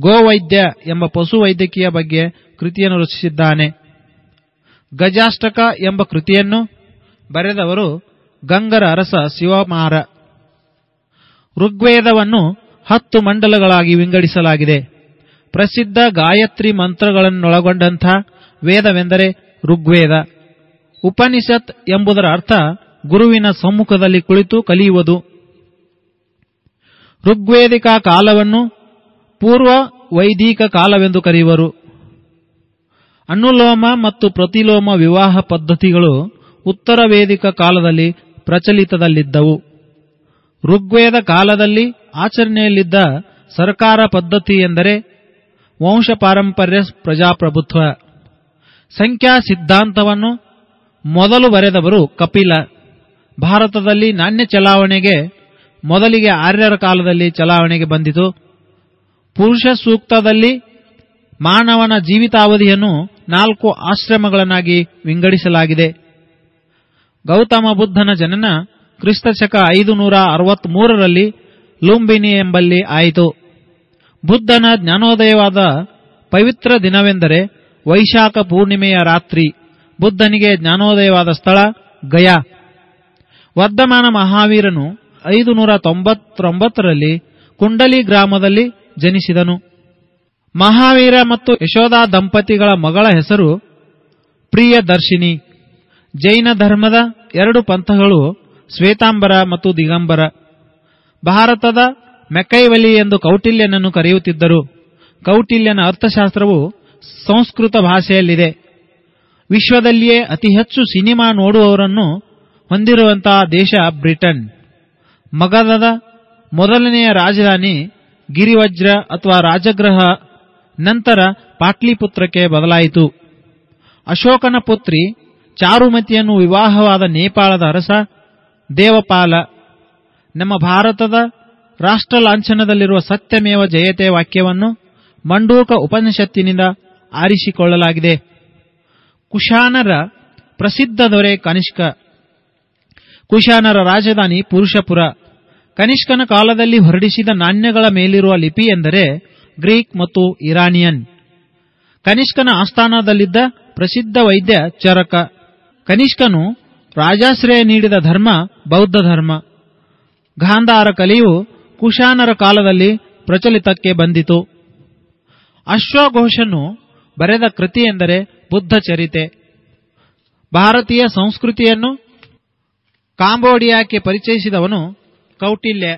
ಗೋವೈದ್ಯ ಎಂಬ ಪಶು ವೈದ್ಯಕೀಯ ಬಗ್ಗೆ ಕೃತಿಯನ್ನು ರಚಿಸಿದ್ದಾನೆ ಗಜಾಷ್ಟಕ ಎಂಬ ಕೃತಿಯನ್ನು ಬರೆದವರು ಗಂಗರ ಅರಸ ಶಿವಮಾರ ಋಗ್ವೇದವನ್ನು ಹತ್ತು ಮಂಡಲಗಳಾಗಿ ವಿಂಗಡಿಸಲಾಗಿದೆ ಪ್ರಸಿದ್ಧ ಗಾಯತ್ರಿ ಮಂತ್ರಗಳನ್ನೊಳಗೊಂಡಂಥ ವೇದವೆಂದರೆ ಋಗ್ವೇದ ಉಪನಿಷತ್ ಎಂಬುದರ ಅರ್ಥ ಗುರುವಿನ ಸಮ್ಮುಖದಲ್ಲಿ ಕುಳಿತು ಕಲಿಯುವುದು ಋಗ್ವೇದಿಕ ಕಾಲವನ್ನು ಪೂರ್ವ ವೈದಿಕ ಕಾಲವೆಂದು ಕರೆಯುವರು ಅನುಲೋಮ ಮತ್ತು ಪ್ರತಿಲೋಮ ವಿವಾಹ ಪದ್ಧತಿಗಳು ಉತ್ತರ ವೇದಿಕ ಕಾಲದಲ್ಲಿ ಪ್ರಚಲಿತದಲ್ಲಿದ್ದವು ಋಗ್ವೇದ ಕಾಲದಲ್ಲಿ ಆಚರಣೆಯಲ್ಲಿದ್ದ ಸರ್ಕಾರ ಪದ್ಧತಿ ಎಂದರೆ ವಂಶ ಪ್ರಜಾಪ್ರಭುತ್ವ ಸಂಖ್ಯಾ ಸಿದ್ಧಾಂತವನ್ನು ಮೊದಲು ಬರೆದವರು ಕಪಿಲ ಭಾರತದಲ್ಲಿ ನಾಣ್ಯ ಚಲಾವಣೆಗೆ ಮೊದಲಿಗೆ ಆರ್ಯರ ಕಾಲದಲ್ಲಿ ಚಲಾವಣೆಗೆ ಬಂದಿತು ಪುರುಷ ಸೂಕ್ತದಲ್ಲಿ ಮಾನವನ ಜೀವಿತಾವಧಿಯನ್ನು ನಾಲ್ಕು ಆಶ್ರಮಗಳನ್ನಾಗಿ ವಿಂಗಡಿಸಲಾಗಿದೆ ಗೌತಮ ಬುದ್ಧನ ಜನನ ಕ್ರಿಸ್ತಶಕ ಐದು ನೂರ ಅರವತ್ಮೂರರಲ್ಲಿ ಲುಂಬಿನಿ ಎಂಬಲ್ಲಿ ಆಯಿತು ಬುದ್ಧನ ಜ್ಞಾನೋದಯವಾದ ಪವಿತ್ರ ದಿನವೆಂದರೆ ವೈಶಾಖ ಪೂರ್ಣಿಮೆಯ ರಾತ್ರಿ ಬುದ್ಧನಿಗೆ ಜ್ಞಾನೋದಯವಾದ ಸ್ಥಳ ಗಯಾ ವರ್ಧಮಾನ ಮಹಾವೀರನು ಐದು ನೂರ ತೊಂಬತ್ತೊಂಬತ್ತರಲ್ಲಿ ಕುಂಡಲಿ ಗ್ರಾಮದಲ್ಲಿ ಜನಿಸಿದನು ಮಹಾವೀರ ಮತ್ತು ಯಶೋಧ ದಂಪತಿಗಳ ಮಗಳ ಹೆಸರು ಪ್ರಿಯದರ್ಶಿನಿ ಜೈನ ಧರ್ಮದ ಎರಡು ಪಂಥಗಳು ಶ್ವೇತಾಂಬರ ಮತ್ತು ದಿಗಂಬರ ಭಾರತದ ಮೆಕ್ಕೈವಲಿ ಎಂದು ಕೌಟಿಲ್ಯನನ್ನು ಕರೆಯುತ್ತಿದ್ದರು ಕೌಟಿಲ್ಯನ ಅರ್ಥಶಾಸ್ತ್ರವು ಸಂಸ್ಕೃತ ಭಾಷೆಯಲ್ಲಿದೆ ವಿಶ್ವದಲ್ಲಿಯೇ ಅತಿ ಹೆಚ್ಚು ಸಿನಿಮಾ ನೋಡುವವರನ್ನು ಹೊಂದಿರುವಂತಹ ದೇಶ ಬ್ರಿಟನ್ ಮಗಧದ ಮೊದಲನೆಯ ರಾಜಧಾನಿ ಗಿರಿವಜ್ರ ಅಥವಾ ರಾಜಗ್ರಹ ನಂತರ ಪಾಟ್ಲಿಪುತ್ರಕ್ಕೆ ಬದಲಾಯಿತು ಅಶೋಕನ ಪುತ್ರಿ ಚಾರುಮತಿಯನ್ನು ವಿವಾಹವಾದ ನೇಪಾಳದ ಅರಸ ದೇವಪಾಲ ನಮ್ಮ ಭಾರತದ ರಾಷ್ಟ್ರ ಲಾಂಛನದಲ್ಲಿರುವ ಸತ್ಯಮೇವ ಜಯತೆ ವಾಕ್ಯವನ್ನು ಮಂಡೂಕ ಉಪನಿಷತ್ತಿನಿಂದ ಆರಿಸಿಕೊಳ್ಳಲಾಗಿದೆ ಕುಶಾನರ ಪ್ರಸಿದ್ಧ ದೊರೆ ಕನಿಷ್ಕ ಕುಶಾನರ ರಾಜಧಾನಿ ಪುರುಷಪುರ ಕನಿಷ್ಕನ ಕಾಲದಲ್ಲಿ ಹೊರಡಿಸಿದ ನಾಣ್ಯಗಳ ಮೇಲಿರುವ ಲಿಪಿ ಎಂದರೆ ಗ್ರೀಕ್ ಮತ್ತು ಇರಾನಿಯನ್ ಕನಿಷ್ಕನ ಆಸ್ಥಾನದಲ್ಲಿದ್ದ ಪ್ರಸಿದ್ಧ ವೈದ್ಯ ಚರಕ ಕನಿಷ್ಕನು ರಾಜಾಶ್ರಯ ನೀಡಿದ ಧರ್ಮ ಬೌದ್ಧ ಧರ್ಮ ಗಾಂಧಾರ ಕಲಿಯು ಕುಶಾನರ ಕಾಲದಲ್ಲಿ ಪ್ರಚಲಿತಕ್ಕೆ ಬಂದಿತು ಅಶ್ವಘೋಷನು ಬರೆದ ಕೃತಿ ಎಂದರೆ ಬುದ್ಧ ಚರಿತೆ ಭಾರತೀಯ ಸಂಸ್ಕೃತಿಯನ್ನು ಕಾಂಬೋಡಿಯಾಕ್ಕೆ ಪರಿಚಯಿಸಿದವನು ಕೌಟಿಲ್ಯ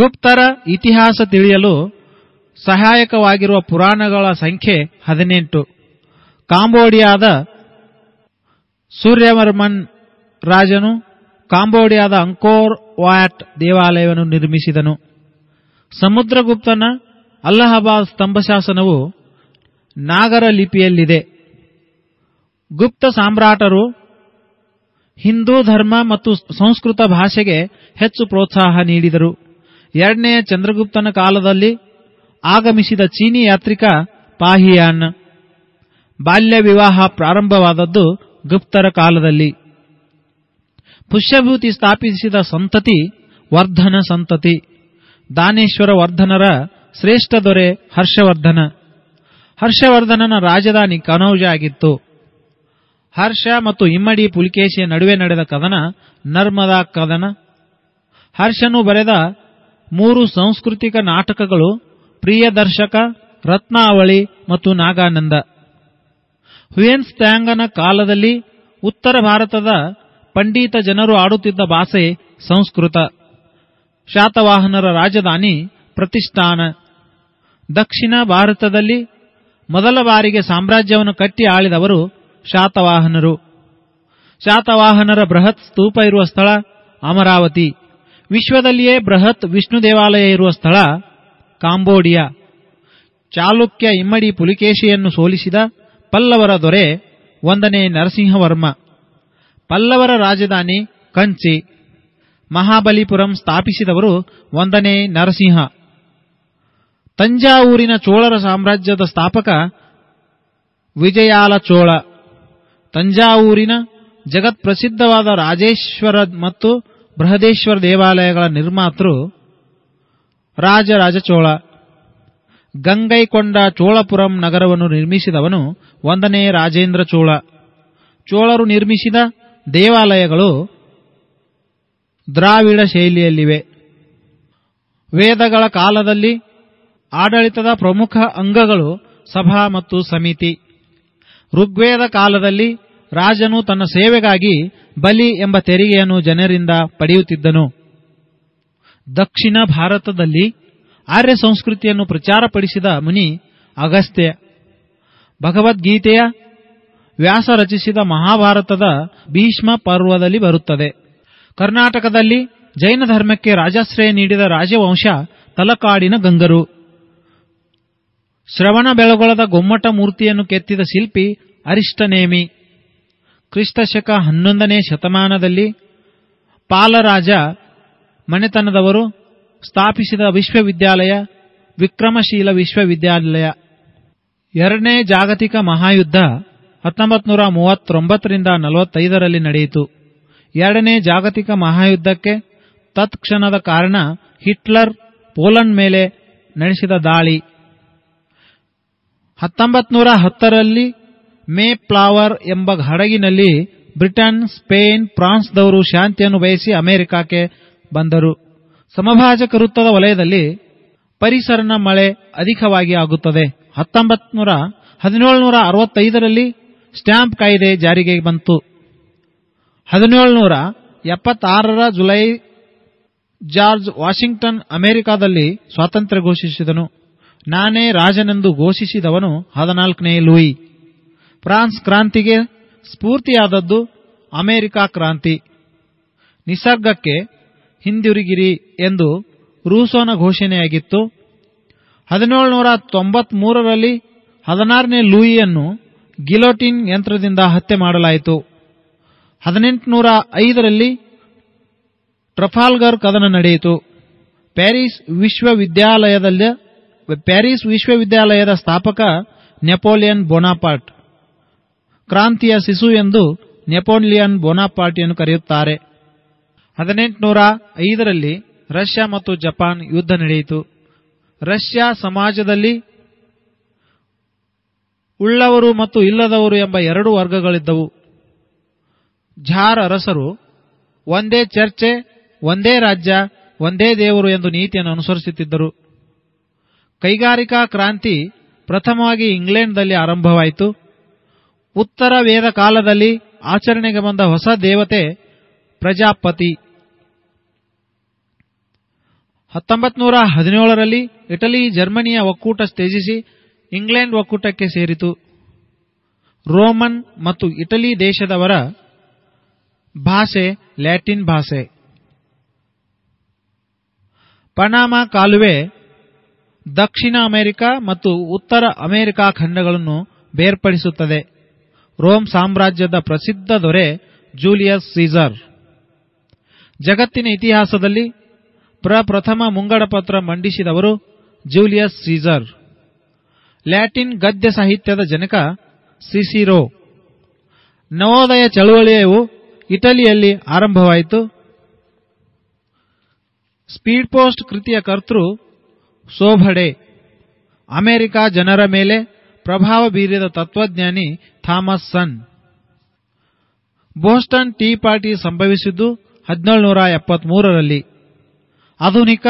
ಗುಪ್ತರ ಇತಿಹಾಸ ತಿಳಿಯಲು ಸಹಾಯಕವಾಗಿರುವ ಪುರಾಣಗಳ ಸಂಖ್ಯೆ ಹದಿನೆಂಟು ಕಾಂಬೋಡಿಯಾದ ಸೂರ್ಯವರ್ಮನ್ ರಾಜನು ಕಾಂಬೋಡಿಯಾದ ಅಂಕೋರ್ ವಾಟ್ ದೇವಾಲಯವನ್ನು ನಿರ್ಮಿಸಿದನು ಸಮುದ್ರಗುಪ್ತನ ಅಲ್ಲಹಾಬಾದ್ ಸ್ತಂಭಶಾಸನವು ನಾಗರ ಲಿಪಿಯಲ್ಲಿದೆ ಗುಪ್ತ ಸಾಮ್ರಾಟರು ಹಿಂದೂ ಧರ್ಮ ಮತ್ತು ಸಂಸ್ಕೃತ ಭಾಷೆಗೆ ಹೆಚ್ಚು ಪ್ರೋತ್ಸಾಹ ನೀಡಿದರು ಎರಡನೆಯ ಚಂದ್ರಗುಪ್ತನ ಕಾಲದಲ್ಲಿ ಆಗಮಿಸಿದ ಚೀನಿ ಯಾತ್ರಿಕ ಪಾಹಿಯಾನ್ ಬಾಲ್ಯ ವಿವಾಹ ಪ್ರಾರಂಭವಾದದ್ದು ಗುಪ್ತರ ಕಾಲದಲ್ಲಿ ಪುಷ್ಯಭೂತಿ ಸ್ಥಾಪಿಸಿದ ಸಂತತಿ ವರ್ಧನ ಸಂತತಿ ದಾನೇಶ್ವರ ವರ್ಧನರ ಶ್ರೇಷ್ಠ ದೊರೆ ಹರ್ಷವರ್ಧನ ಹರ್ಷವರ್ಧನನ ರಾಜಧಾನಿ ಕನೌಜ ಆಗಿತ್ತು ಹರ್ಷ ಮತ್ತು ಇಮ್ಮಡಿ ಪುಲಿಕೇಶಿಯ ನಡುವೆ ನಡೆದ ಕದನ ನರ್ಮದಾ ಕದನ ಹರ್ಷನು ಬರೆದ ಮೂರು ಸಾಂಸ್ಕೃತಿಕ ನಾಟಕಗಳು ಪ್ರಿಯದರ್ಶಕ ರತ್ನಾವಳಿ ಮತ್ತು ನಾಗಾನಂದ ಹುಯೆನ್ಸ್ ಟ್ಯಾಂಗನ ಕಾಲದಲ್ಲಿ ಉತ್ತರ ಭಾರತದ ಪಂಡಿತ ಜನರು ಆಡುತ್ತಿದ್ದ ಭಾಷೆ ಸಂಸ್ಕೃತ ಶಾತವಾಹನರ ರಾಜಧಾನಿ ಪ್ರತಿಷ್ಠಾನ ದಕ್ಷಿಣ ಭಾರತದಲ್ಲಿ ಮೊದಲ ಬಾರಿಗೆ ಸಾಮ್ರಾಜ್ಯವನ್ನು ಕಟ್ಟಿ ಆಳಿದವರು ಶಾತವಾಹನರು ಶಾತವಾಹನರ ಬೃಹತ್ ಸ್ತೂಪ ಇರುವ ಸ್ಥಳ ಅಮರಾವತಿ ವಿಶ್ವದಲ್ಲಿಯೇ ಬೃಹತ್ ವಿಷ್ಣು ದೇವಾಲಯ ಇರುವ ಸ್ಥಳ ಕಾಂಬೋಡಿಯಾ ಚಾಲುಕ್ಯ ಇಮ್ಮಡಿ ಪುಲಿಕೇಶಿಯನ್ನು ಸೋಲಿಸಿದ ಪಲ್ಲವರ ದೊರೆ ಒಂದನೇ ನರಸಿಂಹವರ್ಮ ಪಲ್ಲವರ ರಾಜಧಾನಿ ಕಂಚಿ ಮಹಾಬಲಿಪುರಂ ಸ್ಥಾಪಿಸಿದವರು ಒಂದನೇ ನರಸಿಂಹ ತಂಜಾವೂರಿನ ಚೋಳರ ಸಾಮ್ರಾಜ್ಯದ ಸ್ಥಾಪಕ ವಿಜಯಾಲ ಚೋಳ ತಂಜಾವೂರಿನ ಜಗತ್ಪ್ರಸಿದ್ಧವಾದ ರಾಜೇಶ್ವರ ಮತ್ತು ಬೃಹದೇಶ್ವರ ದೇವಾಲಯಗಳ ನಿರ್ಮಾತೃ ರಾಜರಾಜ ಚೋಳ ಗಂಗೈಕೊಂಡ ಚೋಳಪುರಂ ನಗರವನ್ನು ನಿರ್ಮಿಸಿದವನು ಒಂದನೇ ರಾಜೇಂದ್ರ ಚೋಳ ಚೋಳರು ನಿರ್ಮಿಸಿದ ದೇವಾಲಯಗಳು ದ್ರಾವಿಡ ಶೈಲಿಯಲ್ಲಿವೆ ವೇದಗಳ ಕಾಲದಲ್ಲಿ ಆಡಳಿತದ ಪ್ರಮುಖ ಅಂಗಗಳು ಸಭಾ ಮತ್ತು ಸಮಿತಿ ಋಗ್ವೇದ ಕಾಲದಲ್ಲಿ ರಾಜನು ತನ್ನ ಸೇವೆಗಾಗಿ ಬಲಿ ಎಂಬ ತೆರಿಗೆಯನ್ನು ಜನರಿಂದ ಪಡೆಯುತ್ತಿದ್ದನು ದಕ್ಷಿಣ ಭಾರತದಲ್ಲಿ ಆರ್ಯ ಸಂಸ್ಕೃತಿಯನ್ನು ಪ್ರಚಾರಪಡಿಸಿದ ಮುನಿ ಅಗಸ್ತ್ಯ ಭಗವದ್ಗೀತೆಯ ವ್ಯಾಸ ರಚಿಸಿದ ಮಹಾಭಾರತದ ಭೀಷ್ಮ ಪರ್ವದಲ್ಲಿ ಬರುತ್ತದೆ ಕರ್ನಾಟಕದಲ್ಲಿ ಜೈನ ಧರ್ಮಕ್ಕೆ ರಾಜಾಶ್ರಯ ನೀಡಿದ ರಾಜವಂಶ ತಲಕಾಡಿನ ಗಂಗರು ಶ್ರವಣ ಬೆಳಗೊಳದ ಗೊಮ್ಮಟ ಮೂರ್ತಿಯನ್ನು ಕೆತ್ತಿದ ಶಿಲ್ಪಿ ಅರಿಷ್ಟನೇಮಿ ಕ್ರಿಸ್ತಶಕ ಹನ್ನೊಂದನೇ ಶತಮಾನದಲ್ಲಿ ಪಾಲರಾಜ ಮನೆತನದವರು ಸ್ಥಾಪಿಸಿದ ವಿಶ್ವವಿದ್ಯಾಲಯ ವಿಕ್ರಮಶೀಲ ವಿಶ್ವವಿದ್ಯಾಲಯ ಎರಡನೇ ಜಾಗತಿಕ ಮಹಾಯುದ್ಧ ಹತ್ತೊಂಬತ್ ನೂರ ಮೂವತ್ತೊಂಬತ್ತರಿಂದ ನಲವತ್ತೈದರಲ್ಲಿ ನಡೆಯಿತು ಎರಡನೇ ಜಾಗತಿಕ ಮಹಾಯುದ್ಧಕ್ಕೆ ತತ್ಕ್ಷಣದ ಕಾರಣ ಹಿಟ್ಲರ್ ಪೋಲೆಂಡ್ ಮೇಲೆ ನಡೆಸಿದ ದಾಳಿ ಹತ್ತೊಂಬತ್ತು ನೂರ ಹತ್ತರಲ್ಲಿ ಮೇ ಪ್ಲಾವರ್ ಎಂಬ ಹಡಗಿನಲ್ಲಿ ಬ್ರಿಟನ್ ಸ್ಪೇನ್ ಫ್ರಾನ್ಸ್ದವರು ಶಾಂತಿಯನ್ನು ಬಯಸಿ ಅಮೆರಿಕಕ್ಕೆ ಬಂದರು ಸಮಭಾಜಕ ವೃತ್ತದ ವಲಯದಲ್ಲಿ ಪರಿಸರನ ಮಳೆ ಅಧಿಕವಾಗಿ ಆಗುತ್ತದೆ ಹತ್ತೊಂಬತ್ ನೂರ ಹದಿನೇಳುನೂರ ಅರವತ್ತೈದರಲ್ಲಿ ಸ್ಟ್ಯಾಂಪ್ ಕಾಯ್ದೆ ಜಾರಿಗೆ ಬಂತು ಹದಿನೇಳುನೂರ ಎಪ್ಪತ್ತಾರರ ಜುಲೈ ಜಾರ್ಜ್ ವಾಷಿಂಗ್ಟನ್ ಅಮೆರಿಕಾದಲ್ಲಿ ಸ್ವಾತಂತ್ರ್ಯ ಘೋಷಿಸಿದನು ನಾನೇ ರಾಜನೆಂದು ಘೋಷಿಸಿದವನು ಹದಿನಾಲ್ಕನೇ ಲೂಯಿ ಫ್ರಾನ್ಸ್ ಕ್ರಾಂತಿಗೆ ಸ್ಫೂರ್ತಿಯಾದದ್ದು ಅಮೆರಿಕ ಕ್ರಾಂತಿ ನಿಸರ್ಗಕ್ಕೆ ಹಿಂದಿರುಗಿರಿ ಎಂದು ರೂಸೋನ ಘೋಷಣೆಯಾಗಿತ್ತು ಹದಿನೇಳುನೂರ ತೊಂಬತ್ ಮೂರರಲ್ಲಿ ಹದಿನಾರನೇ ಲೂಯಿಯನ್ನು ಗಿಲೋಟಿನ್ ಯಂತ್ರದಿಂದ ಹತ್ಯೆ ಮಾಡಲಾಯಿತು ಹದಿನೆಂಟುನೂರ ಐದರಲ್ಲಿ ಟ್ರಫಾಲ್ಗರ್ ಕದನ ನಡೆಯಿತು ಪ್ಯಾರಿಸ್ ವಿಶ್ವವಿದ್ಯಾಲಯದಲ್ಲಿ ಪ್ಯಾರಿಸ್ ವಿಶ್ವವಿದ್ಯಾಲಯದ ಸ್ಥಾಪಕ ನೆಪೋಲಿಯನ್ ಬೋನಾಪಾರ್ಟ್ ಕ್ರಾಂತಿಯ ಶಿಶು ಎಂದು ನೆಪೋಲಿಯನ್ ಎಂದು ಕರೆಯುತ್ತಾರೆ ಹದಿನೆಂಟುನೂರ ಐದರಲ್ಲಿ ರಷ್ಯಾ ಮತ್ತು ಜಪಾನ್ ಯುದ್ಧ ನಡೆಯಿತು ರಷ್ಯಾ ಸಮಾಜದಲ್ಲಿ ಉಳ್ಳವರು ಮತ್ತು ಇಲ್ಲದವರು ಎಂಬ ಎರಡು ವರ್ಗಗಳಿದ್ದವು ಝಾರ್ ಅರಸರು ಒಂದೇ ಚರ್ಚೆ ಒಂದೇ ರಾಜ್ಯ ಒಂದೇ ದೇವರು ಎಂದು ನೀತಿಯನ್ನು ಅನುಸರಿಸುತ್ತಿದ್ದರು ಕೈಗಾರಿಕಾ ಕ್ರಾಂತಿ ಪ್ರಥಮವಾಗಿ ಇಂಗ್ಲೆಂಡ್ನಲ್ಲಿ ಆರಂಭವಾಯಿತು ಉತ್ತರ ವೇದ ಕಾಲದಲ್ಲಿ ಆಚರಣೆಗೆ ಬಂದ ಹೊಸ ದೇವತೆ ಪ್ರಜಾಪತಿ ನೂರ ಹದಿನೇಳರಲ್ಲಿ ಇಟಲಿ ಜರ್ಮನಿಯ ಒಕ್ಕೂಟ ತ್ಯಜಿಸಿ ಇಂಗ್ಲೆಂಡ್ ಒಕ್ಕೂಟಕ್ಕೆ ಸೇರಿತು ರೋಮನ್ ಮತ್ತು ಇಟಲಿ ದೇಶದವರ ಭಾಷೆ ಲ್ಯಾಟಿನ್ ಭಾಷೆ ಪನಾಮಾ ಕಾಲುವೆ ದಕ್ಷಿಣ ಅಮೆರಿಕ ಮತ್ತು ಉತ್ತರ ಅಮೆರಿಕಾ ಖಂಡಗಳನ್ನು ಬೇರ್ಪಡಿಸುತ್ತದೆ ರೋಮ್ ಸಾಮ್ರಾಜ್ಯದ ಪ್ರಸಿದ್ಧ ದೊರೆ ಜೂಲಿಯಸ್ ಸೀಸರ್ ಜಗತ್ತಿನ ಇತಿಹಾಸದಲ್ಲಿ ಪ್ರಪ್ರಥಮ ಮುಂಗಡಪತ್ರ ಮಂಡಿಸಿದವರು ಜೂಲಿಯಸ್ ಸೀಸರ್ ಲ್ಯಾಟಿನ್ ಗದ್ಯ ಸಾಹಿತ್ಯದ ಜನಕ ಸಿಸಿರೋ ನವೋದಯ ಚಳುವಳಿಯು ಇಟಲಿಯಲ್ಲಿ ಆರಂಭವಾಯಿತು ಸ್ಪೀಡ್ ಪೋಸ್ಟ್ ಕೃತಿಯ ಕರ್ತೃ ಸೋಭಡೆ ಅಮೆರಿಕ ಜನರ ಮೇಲೆ ಪ್ರಭಾವ ಬೀರಿದ ತತ್ವಜ್ಞಾನಿ ಥಾಮಸ್ ಸನ್ ಬೋಸ್ಟನ್ ಟೀ ಪಾರ್ಟಿ ಸಂಭವಿಸಿದ್ದು ಹದಿನೇಳು ನೂರ ಎಪ್ಪತ್ಮೂರರಲ್ಲಿ ಆಧುನಿಕ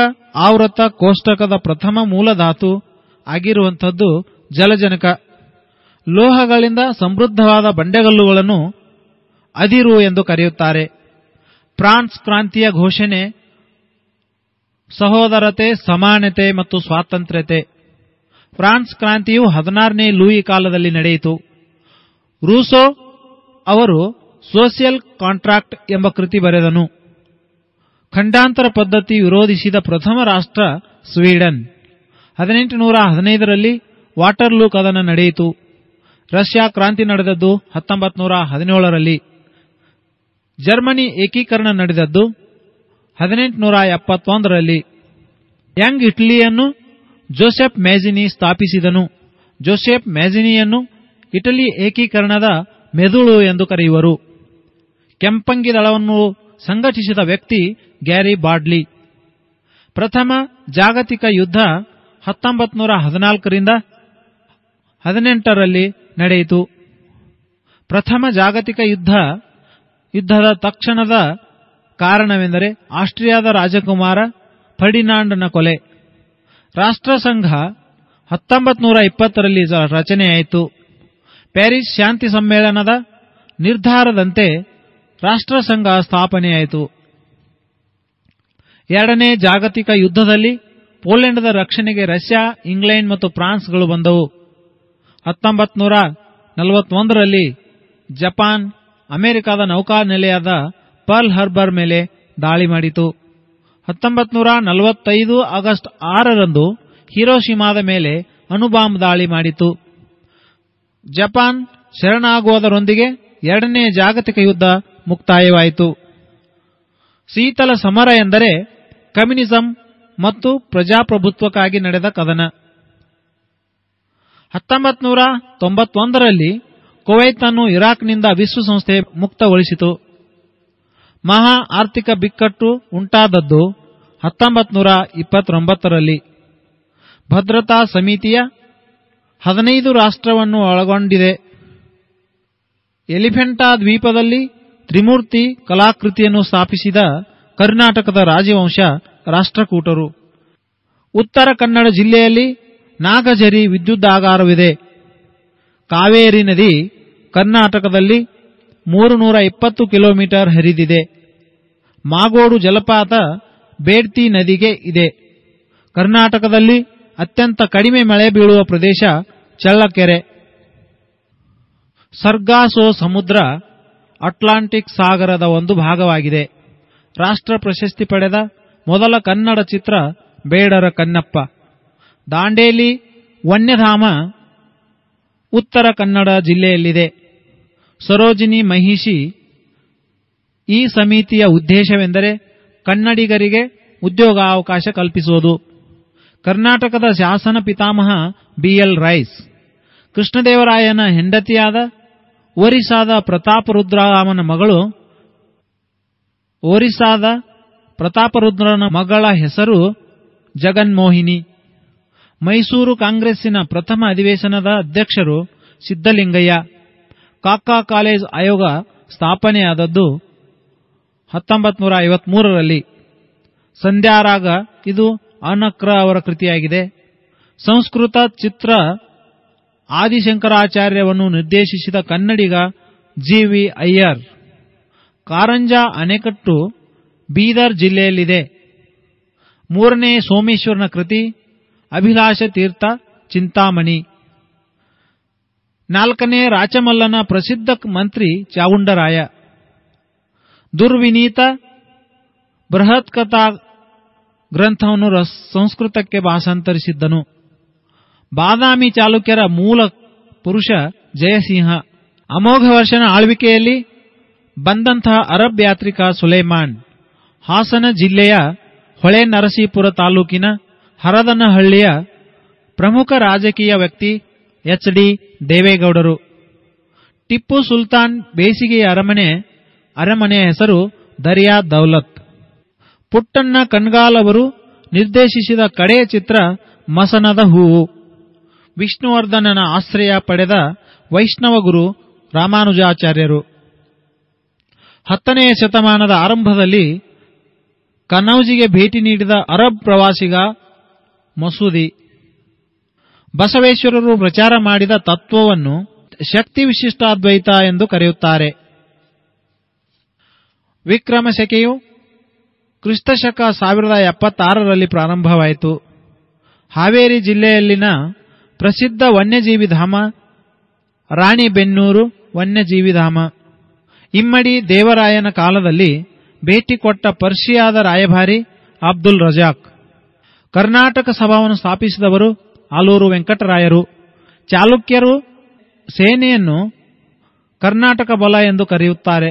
ಆವೃತ ಕೋಷ್ಟಕದ ಪ್ರಥಮ ಧಾತು ಆಗಿರುವಂಥದ್ದು ಜಲಜನಕ ಲೋಹಗಳಿಂದ ಸಮೃದ್ಧವಾದ ಬಂಡೆಗಲ್ಲುಗಳನ್ನು ಅದಿರು ಎಂದು ಕರೆಯುತ್ತಾರೆ ಫ್ರಾನ್ಸ್ ಕ್ರಾಂತಿಯ ಘೋಷಣೆ ಸಹೋದರತೆ ಸಮಾನತೆ ಮತ್ತು ಸ್ವಾತಂತ್ರ್ಯತೆ ಫ್ರಾನ್ಸ್ ಕ್ರಾಂತಿಯು ಹದಿನಾರನೇ ಲೂಯಿ ಕಾಲದಲ್ಲಿ ನಡೆಯಿತು ರೂಸೋ ಅವರು ಸೋಷಿಯಲ್ ಕಾಂಟ್ರಾಕ್ಟ್ ಎಂಬ ಕೃತಿ ಬರೆದನು ಖಂಡಾಂತರ ಪದ್ಧತಿ ವಿರೋಧಿಸಿದ ಪ್ರಥಮ ರಾಷ್ಟ್ರ ಸ್ವೀಡನ್ ಹದಿನೆಂಟು ನೂರ ಹದಿನೈದರಲ್ಲಿ ವಾಟರ್ಲೂ ಕದನ ನಡೆಯಿತು ರಷ್ಯಾ ಕ್ರಾಂತಿ ನಡೆದದ್ದು ಹತ್ತೊಂಬತ್ತು ನೂರ ಹದಿನೇಳರಲ್ಲಿ ಜರ್ಮನಿ ಏಕೀಕರಣ ನಡೆದದ್ದು ಹದಿನೆಂಟುನೂರ ಎಪ್ಪತ್ತೊಂದರಲ್ಲಿ ಯಂಗ್ ಇಟಲಿಯನ್ನು ಜೋಸೆಫ್ ಮ್ಯಾಜಿನಿ ಸ್ಥಾಪಿಸಿದನು ಜೋಸೆಫ್ ಮ್ಯಾಜಿನಿಯನ್ನು ಇಟಲಿ ಏಕೀಕರಣದ ಮೆದುಳು ಎಂದು ಕರೆಯುವರು ಕೆಂಪಂಗಿ ದಳವನ್ನು ಸಂಘಟಿಸಿದ ವ್ಯಕ್ತಿ ಗ್ಯಾರಿ ಬಾಡ್ಲಿ ಪ್ರಥಮ ಜಾಗತಿಕ ಯುದ್ಧ ಹತ್ತೊಂಬತ್ ನೂರ ಹದಿನಾಲ್ಕರಿಂದ ಹದಿನೆಂಟರಲ್ಲಿ ನಡೆಯಿತು ಪ್ರಥಮ ಜಾಗತಿಕ ಯುದ್ಧ ಯುದ್ಧದ ತಕ್ಷಣದ ಕಾರಣವೆಂದರೆ ಆಸ್ಟ್ರಿಯಾದ ರಾಜಕುಮಾರ ಫಡಿನಾಂಡನ ಕೊಲೆ ರಾಷ್ಟ್ರಸಂಘ ಹತ್ತೊಂಬತ್ ನೂರ ಇಪ್ಪತ್ತರಲ್ಲಿ ರಚನೆಯಾಯಿತು ಪ್ಯಾರಿಸ್ ಶಾಂತಿ ಸಮ್ಮೇಳನದ ನಿರ್ಧಾರದಂತೆ ರಾಷ್ಟ್ರಸಂಘ ಸ್ಥಾಪನೆಯಾಯಿತು ಎರಡನೇ ಜಾಗತಿಕ ಯುದ್ಧದಲ್ಲಿ ಪೋಲೆಂಡ್ದ ರಕ್ಷಣೆಗೆ ರಷ್ಯಾ ಇಂಗ್ಲೆಂಡ್ ಮತ್ತು ಫ್ರಾನ್ಸ್ಗಳು ಬಂದವು ಹತ್ತೊಂಬತ್ ನೂರ ನಲವತ್ತೊಂದರಲ್ಲಿ ಜಪಾನ್ ಅಮೆರಿಕದ ನೌಕಾನೆಲೆಯಾದ ಪರ್ಲ್ ಹರ್ಬರ್ ಮೇಲೆ ದಾಳಿ ಮಾಡಿತು ಹತ್ತೊಂಬತ್ ನೂರ ನಲವತ್ತೈದು ಆಗಸ್ಟ್ ಆರರಂದು ಹಿರೋಶಿಮಾದ ಮೇಲೆ ಅಣುಬಾಂಬ್ ದಾಳಿ ಮಾಡಿತು ಜಪಾನ್ ಶರಣಾಗುವುದರೊಂದಿಗೆ ಎರಡನೇ ಜಾಗತಿಕ ಯುದ್ಧ ಮುಕ್ತಾಯವಾಯಿತು ಶೀತಲ ಸಮರ ಎಂದರೆ ಕಮ್ಯುನಿಸಂ ಮತ್ತು ಪ್ರಜಾಪ್ರಭುತ್ವಕ್ಕಾಗಿ ನಡೆದ ಕದನ ಹತ್ತೊಂಬತ್ತು ನೂರ ತೊಂಬತ್ತೊಂದರಲ್ಲಿ ಕುವೈತ್ ಅನ್ನು ಇರಾಕ್ನಿಂದ ವಿಶ್ವಸಂಸ್ಥೆ ಮುಕ್ತಗೊಳಿಸಿತು ಮಹಾ ಆರ್ಥಿಕ ಬಿಕ್ಕಟ್ಟು ಉಂಟಾದದ್ದು ಹತ್ತೊಂಬತ್ತು ಇಪ್ಪತ್ತೊಂಬತ್ತರಲ್ಲಿ ಭದ್ರತಾ ಸಮಿತಿಯ ಹದಿನೈದು ರಾಷ್ಟ್ರವನ್ನು ಒಳಗೊಂಡಿದೆ ಎಲಿಫೆಂಟಾ ದ್ವೀಪದಲ್ಲಿ ತ್ರಿಮೂರ್ತಿ ಕಲಾಕೃತಿಯನ್ನು ಸ್ಥಾಪಿಸಿದ ಕರ್ನಾಟಕದ ರಾಜವಂಶ ರಾಷ್ಟ್ರಕೂಟರು ಉತ್ತರ ಕನ್ನಡ ಜಿಲ್ಲೆಯಲ್ಲಿ ನಾಗಜರಿ ವಿದ್ಯುದಾಗಾರವಿದೆ ಕಾವೇರಿ ನದಿ ಕರ್ನಾಟಕದಲ್ಲಿ ಮೂರು ನೂರ ಇಪ್ಪತ್ತು ಕಿಲೋಮೀಟರ್ ಹರಿದಿದೆ ಮಾಗೋಡು ಜಲಪಾತ ಬೇಡ್ತಿ ನದಿಗೆ ಇದೆ ಕರ್ನಾಟಕದಲ್ಲಿ ಅತ್ಯಂತ ಕಡಿಮೆ ಮಳೆ ಬೀಳುವ ಪ್ರದೇಶ ಚಳ್ಳಕೆರೆ ಸರ್ಗಾಸೋ ಸಮುದ್ರ ಅಟ್ಲಾಂಟಿಕ್ ಸಾಗರದ ಒಂದು ಭಾಗವಾಗಿದೆ ರಾಷ್ಟ್ರ ಪ್ರಶಸ್ತಿ ಪಡೆದ ಮೊದಲ ಕನ್ನಡ ಚಿತ್ರ ಬೇಡರ ಕನ್ನಪ್ಪ ದಾಂಡೇಲಿ ವನ್ಯಧಾಮ ಉತ್ತರ ಕನ್ನಡ ಜಿಲ್ಲೆಯಲ್ಲಿದೆ ಸರೋಜಿನಿ ಮಹಿಷಿ ಈ ಸಮಿತಿಯ ಉದ್ದೇಶವೆಂದರೆ ಕನ್ನಡಿಗರಿಗೆ ಉದ್ಯೋಗಾವಕಾಶ ಕಲ್ಪಿಸುವುದು ಕರ್ನಾಟಕದ ಶಾಸನ ಪಿತಾಮಹ ಬಿಎಲ್ ರೈಸ್ ಕೃಷ್ಣದೇವರಾಯನ ಹೆಂಡತಿಯಾದ ಒರಿಸಾದ ಪ್ರತಾಪರುದ್ರಾಮನ ಮಗಳು ಒರಿಸ್ಸಾದ ಪ್ರತಾಪರುದ್ರನ ಮಗಳ ಹೆಸರು ಜಗನ್ಮೋಹಿನಿ ಮೈಸೂರು ಕಾಂಗ್ರೆಸ್ಸಿನ ಪ್ರಥಮ ಅಧಿವೇಶನದ ಅಧ್ಯಕ್ಷರು ಸಿದ್ದಲಿಂಗಯ್ಯ ಕಾಕಾ ಕಾಲೇಜ್ ಆಯೋಗ ಸ್ಥಾಪನೆಯಾದದ್ದು ಹತ್ತೊಂಬತ್ತು ನೂರ ಐವತ್ಮೂರರಲ್ಲಿ ಸಂಧ್ಯಾರಾಗ ಇದು ಅನಕ್ರ ಅವರ ಕೃತಿಯಾಗಿದೆ ಸಂಸ್ಕೃತ ಚಿತ್ರ ಆದಿಶಂಕರಾಚಾರ್ಯವನ್ನು ನಿರ್ದೇಶಿಸಿದ ಕನ್ನಡಿಗ ಜಿ ವಿ ಅಯ್ಯರ್ ಕಾರಂಜಾ ಅಣೆಕಟ್ಟು ಬೀದರ್ ಜಿಲ್ಲೆಯಲ್ಲಿದೆ ಮೂರನೇ ಸೋಮೇಶ್ವರನ ಕೃತಿ ಅಭಿಲಾಷ ತೀರ್ಥ ಚಿಂತಾಮಣಿ ನಾಲ್ಕನೇ ರಾಚಮಲ್ಲನ ಪ್ರಸಿದ್ಧ ಮಂತ್ರಿ ಚಾವುಂಡರಾಯ ದುರ್ವಿನೀತ ಬೃಹತ್ ಕಥಾ ಗ್ರಂಥವನ್ನು ಸಂಸ್ಕೃತಕ್ಕೆ ಭಾಷಾಂತರಿಸಿದ್ದನು ಬಾದಾಮಿ ಚಾಲುಕ್ಯರ ಮೂಲ ಪುರುಷ ಜಯಸಿಂಹ ಅಮೋಘ ವರ್ಷನ ಆಳ್ವಿಕೆಯಲ್ಲಿ ಬಂದಂತಹ ಅರಬ್ ಯಾತ್ರಿಕ ಸುಲೇಮಾನ್ ಹಾಸನ ಜಿಲ್ಲೆಯ ಹೊಳೆ ನರಸೀಪುರ ತಾಲೂಕಿನ ಹರದನಹಳ್ಳಿಯ ಪ್ರಮುಖ ರಾಜಕೀಯ ವ್ಯಕ್ತಿ ಎಚ್ ಡಿ ದೇವೇಗೌಡರು ಟಿಪ್ಪು ಸುಲ್ತಾನ್ ಬೇಸಿಗೆಯ ಅರಮನೆ ಅರಮನೆಯ ಹೆಸರು ದರಿಯಾ ದೌಲತ್ ಪುಟ್ಟಣ್ಣ ಕಣ್ಗಾಲ್ ಅವರು ನಿರ್ದೇಶಿಸಿದ ಕಡೆಯ ಚಿತ್ರ ಮಸನದ ಹೂವು ವಿಷ್ಣುವರ್ಧನನ ಆಶ್ರಯ ಪಡೆದ ವೈಷ್ಣವ ಗುರು ರಾಮಾನುಜಾಚಾರ್ಯರು ಹತ್ತನೆಯ ಶತಮಾನದ ಆರಂಭದಲ್ಲಿ ಕನೌಜಿಗೆ ಭೇಟಿ ನೀಡಿದ ಅರಬ್ ಪ್ರವಾಸಿಗ ಮಸೂದಿ ಬಸವೇಶ್ವರರು ಪ್ರಚಾರ ಮಾಡಿದ ತತ್ವವನ್ನು ಶಕ್ತಿ ವಿಶಿಷ್ಟಾದ್ವೈತ ಎಂದು ಕರೆಯುತ್ತಾರೆ ವಿಕ್ರಮ ಶಕೆಯು ಕ್ರಿಸ್ತಶಕ ಸಾವಿರದ ಎಪ್ಪತ್ತಾರರಲ್ಲಿ ಪ್ರಾರಂಭವಾಯಿತು ಹಾವೇರಿ ಜಿಲ್ಲೆಯಲ್ಲಿನ ಪ್ರಸಿದ್ಧ ವನ್ಯಜೀವಿಧಾಮ ರಾಣಿಬೆನ್ನೂರು ವನ್ಯಜೀವಿಧಾಮ ಇಮ್ಮಡಿ ದೇವರಾಯನ ಕಾಲದಲ್ಲಿ ಭೇಟಿ ಕೊಟ್ಟ ಪರ್ಷಿಯಾದ ರಾಯಭಾರಿ ಅಬ್ದುಲ್ ರಜಾಕ್ ಕರ್ನಾಟಕ ಸಭಾವನ್ನು ಸ್ಥಾಪಿಸಿದವರು ಆಲೂರು ವೆಂಕಟರಾಯರು ಚಾಲುಕ್ಯರು ಸೇನೆಯನ್ನು ಕರ್ನಾಟಕ ಬಲ ಎಂದು ಕರೆಯುತ್ತಾರೆ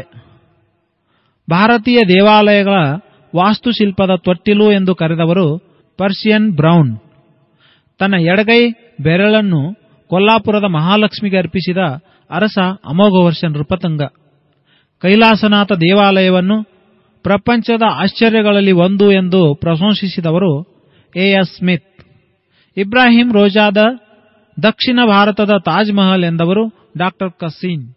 ಭಾರತೀಯ ದೇವಾಲಯಗಳ ವಾಸ್ತುಶಿಲ್ಪದ ತೊಟ್ಟಿಲು ಎಂದು ಕರೆದವರು ಪರ್ಷಿಯನ್ ಬ್ರೌನ್ ತನ್ನ ಎಡಗೈ ಬೆರಳನ್ನು ಕೊಲ್ಲಾಪುರದ ಮಹಾಲಕ್ಷ್ಮಿಗೆ ಅರ್ಪಿಸಿದ ಅರಸ ಅಮೋಘವರ್ಷ ನೃಪತಂಗ ಕೈಲಾಸನಾಥ ದೇವಾಲಯವನ್ನು ಪ್ರಪಂಚದ ಆಶ್ಚರ್ಯಗಳಲ್ಲಿ ಒಂದು ಎಂದು ಪ್ರಶಂಸಿಸಿದವರು ಎ ಎಸ್ ಸ್ಮಿತ್ ಇಬ್ರಾಹಿಂ ರೋಜಾದ ದಕ್ಷಿಣ ಭಾರತದ ತಾಜ್ ಮಹಲ್ ಎಂದವರು ಡಾಕ್ಟರ್ ಕಸೀನ್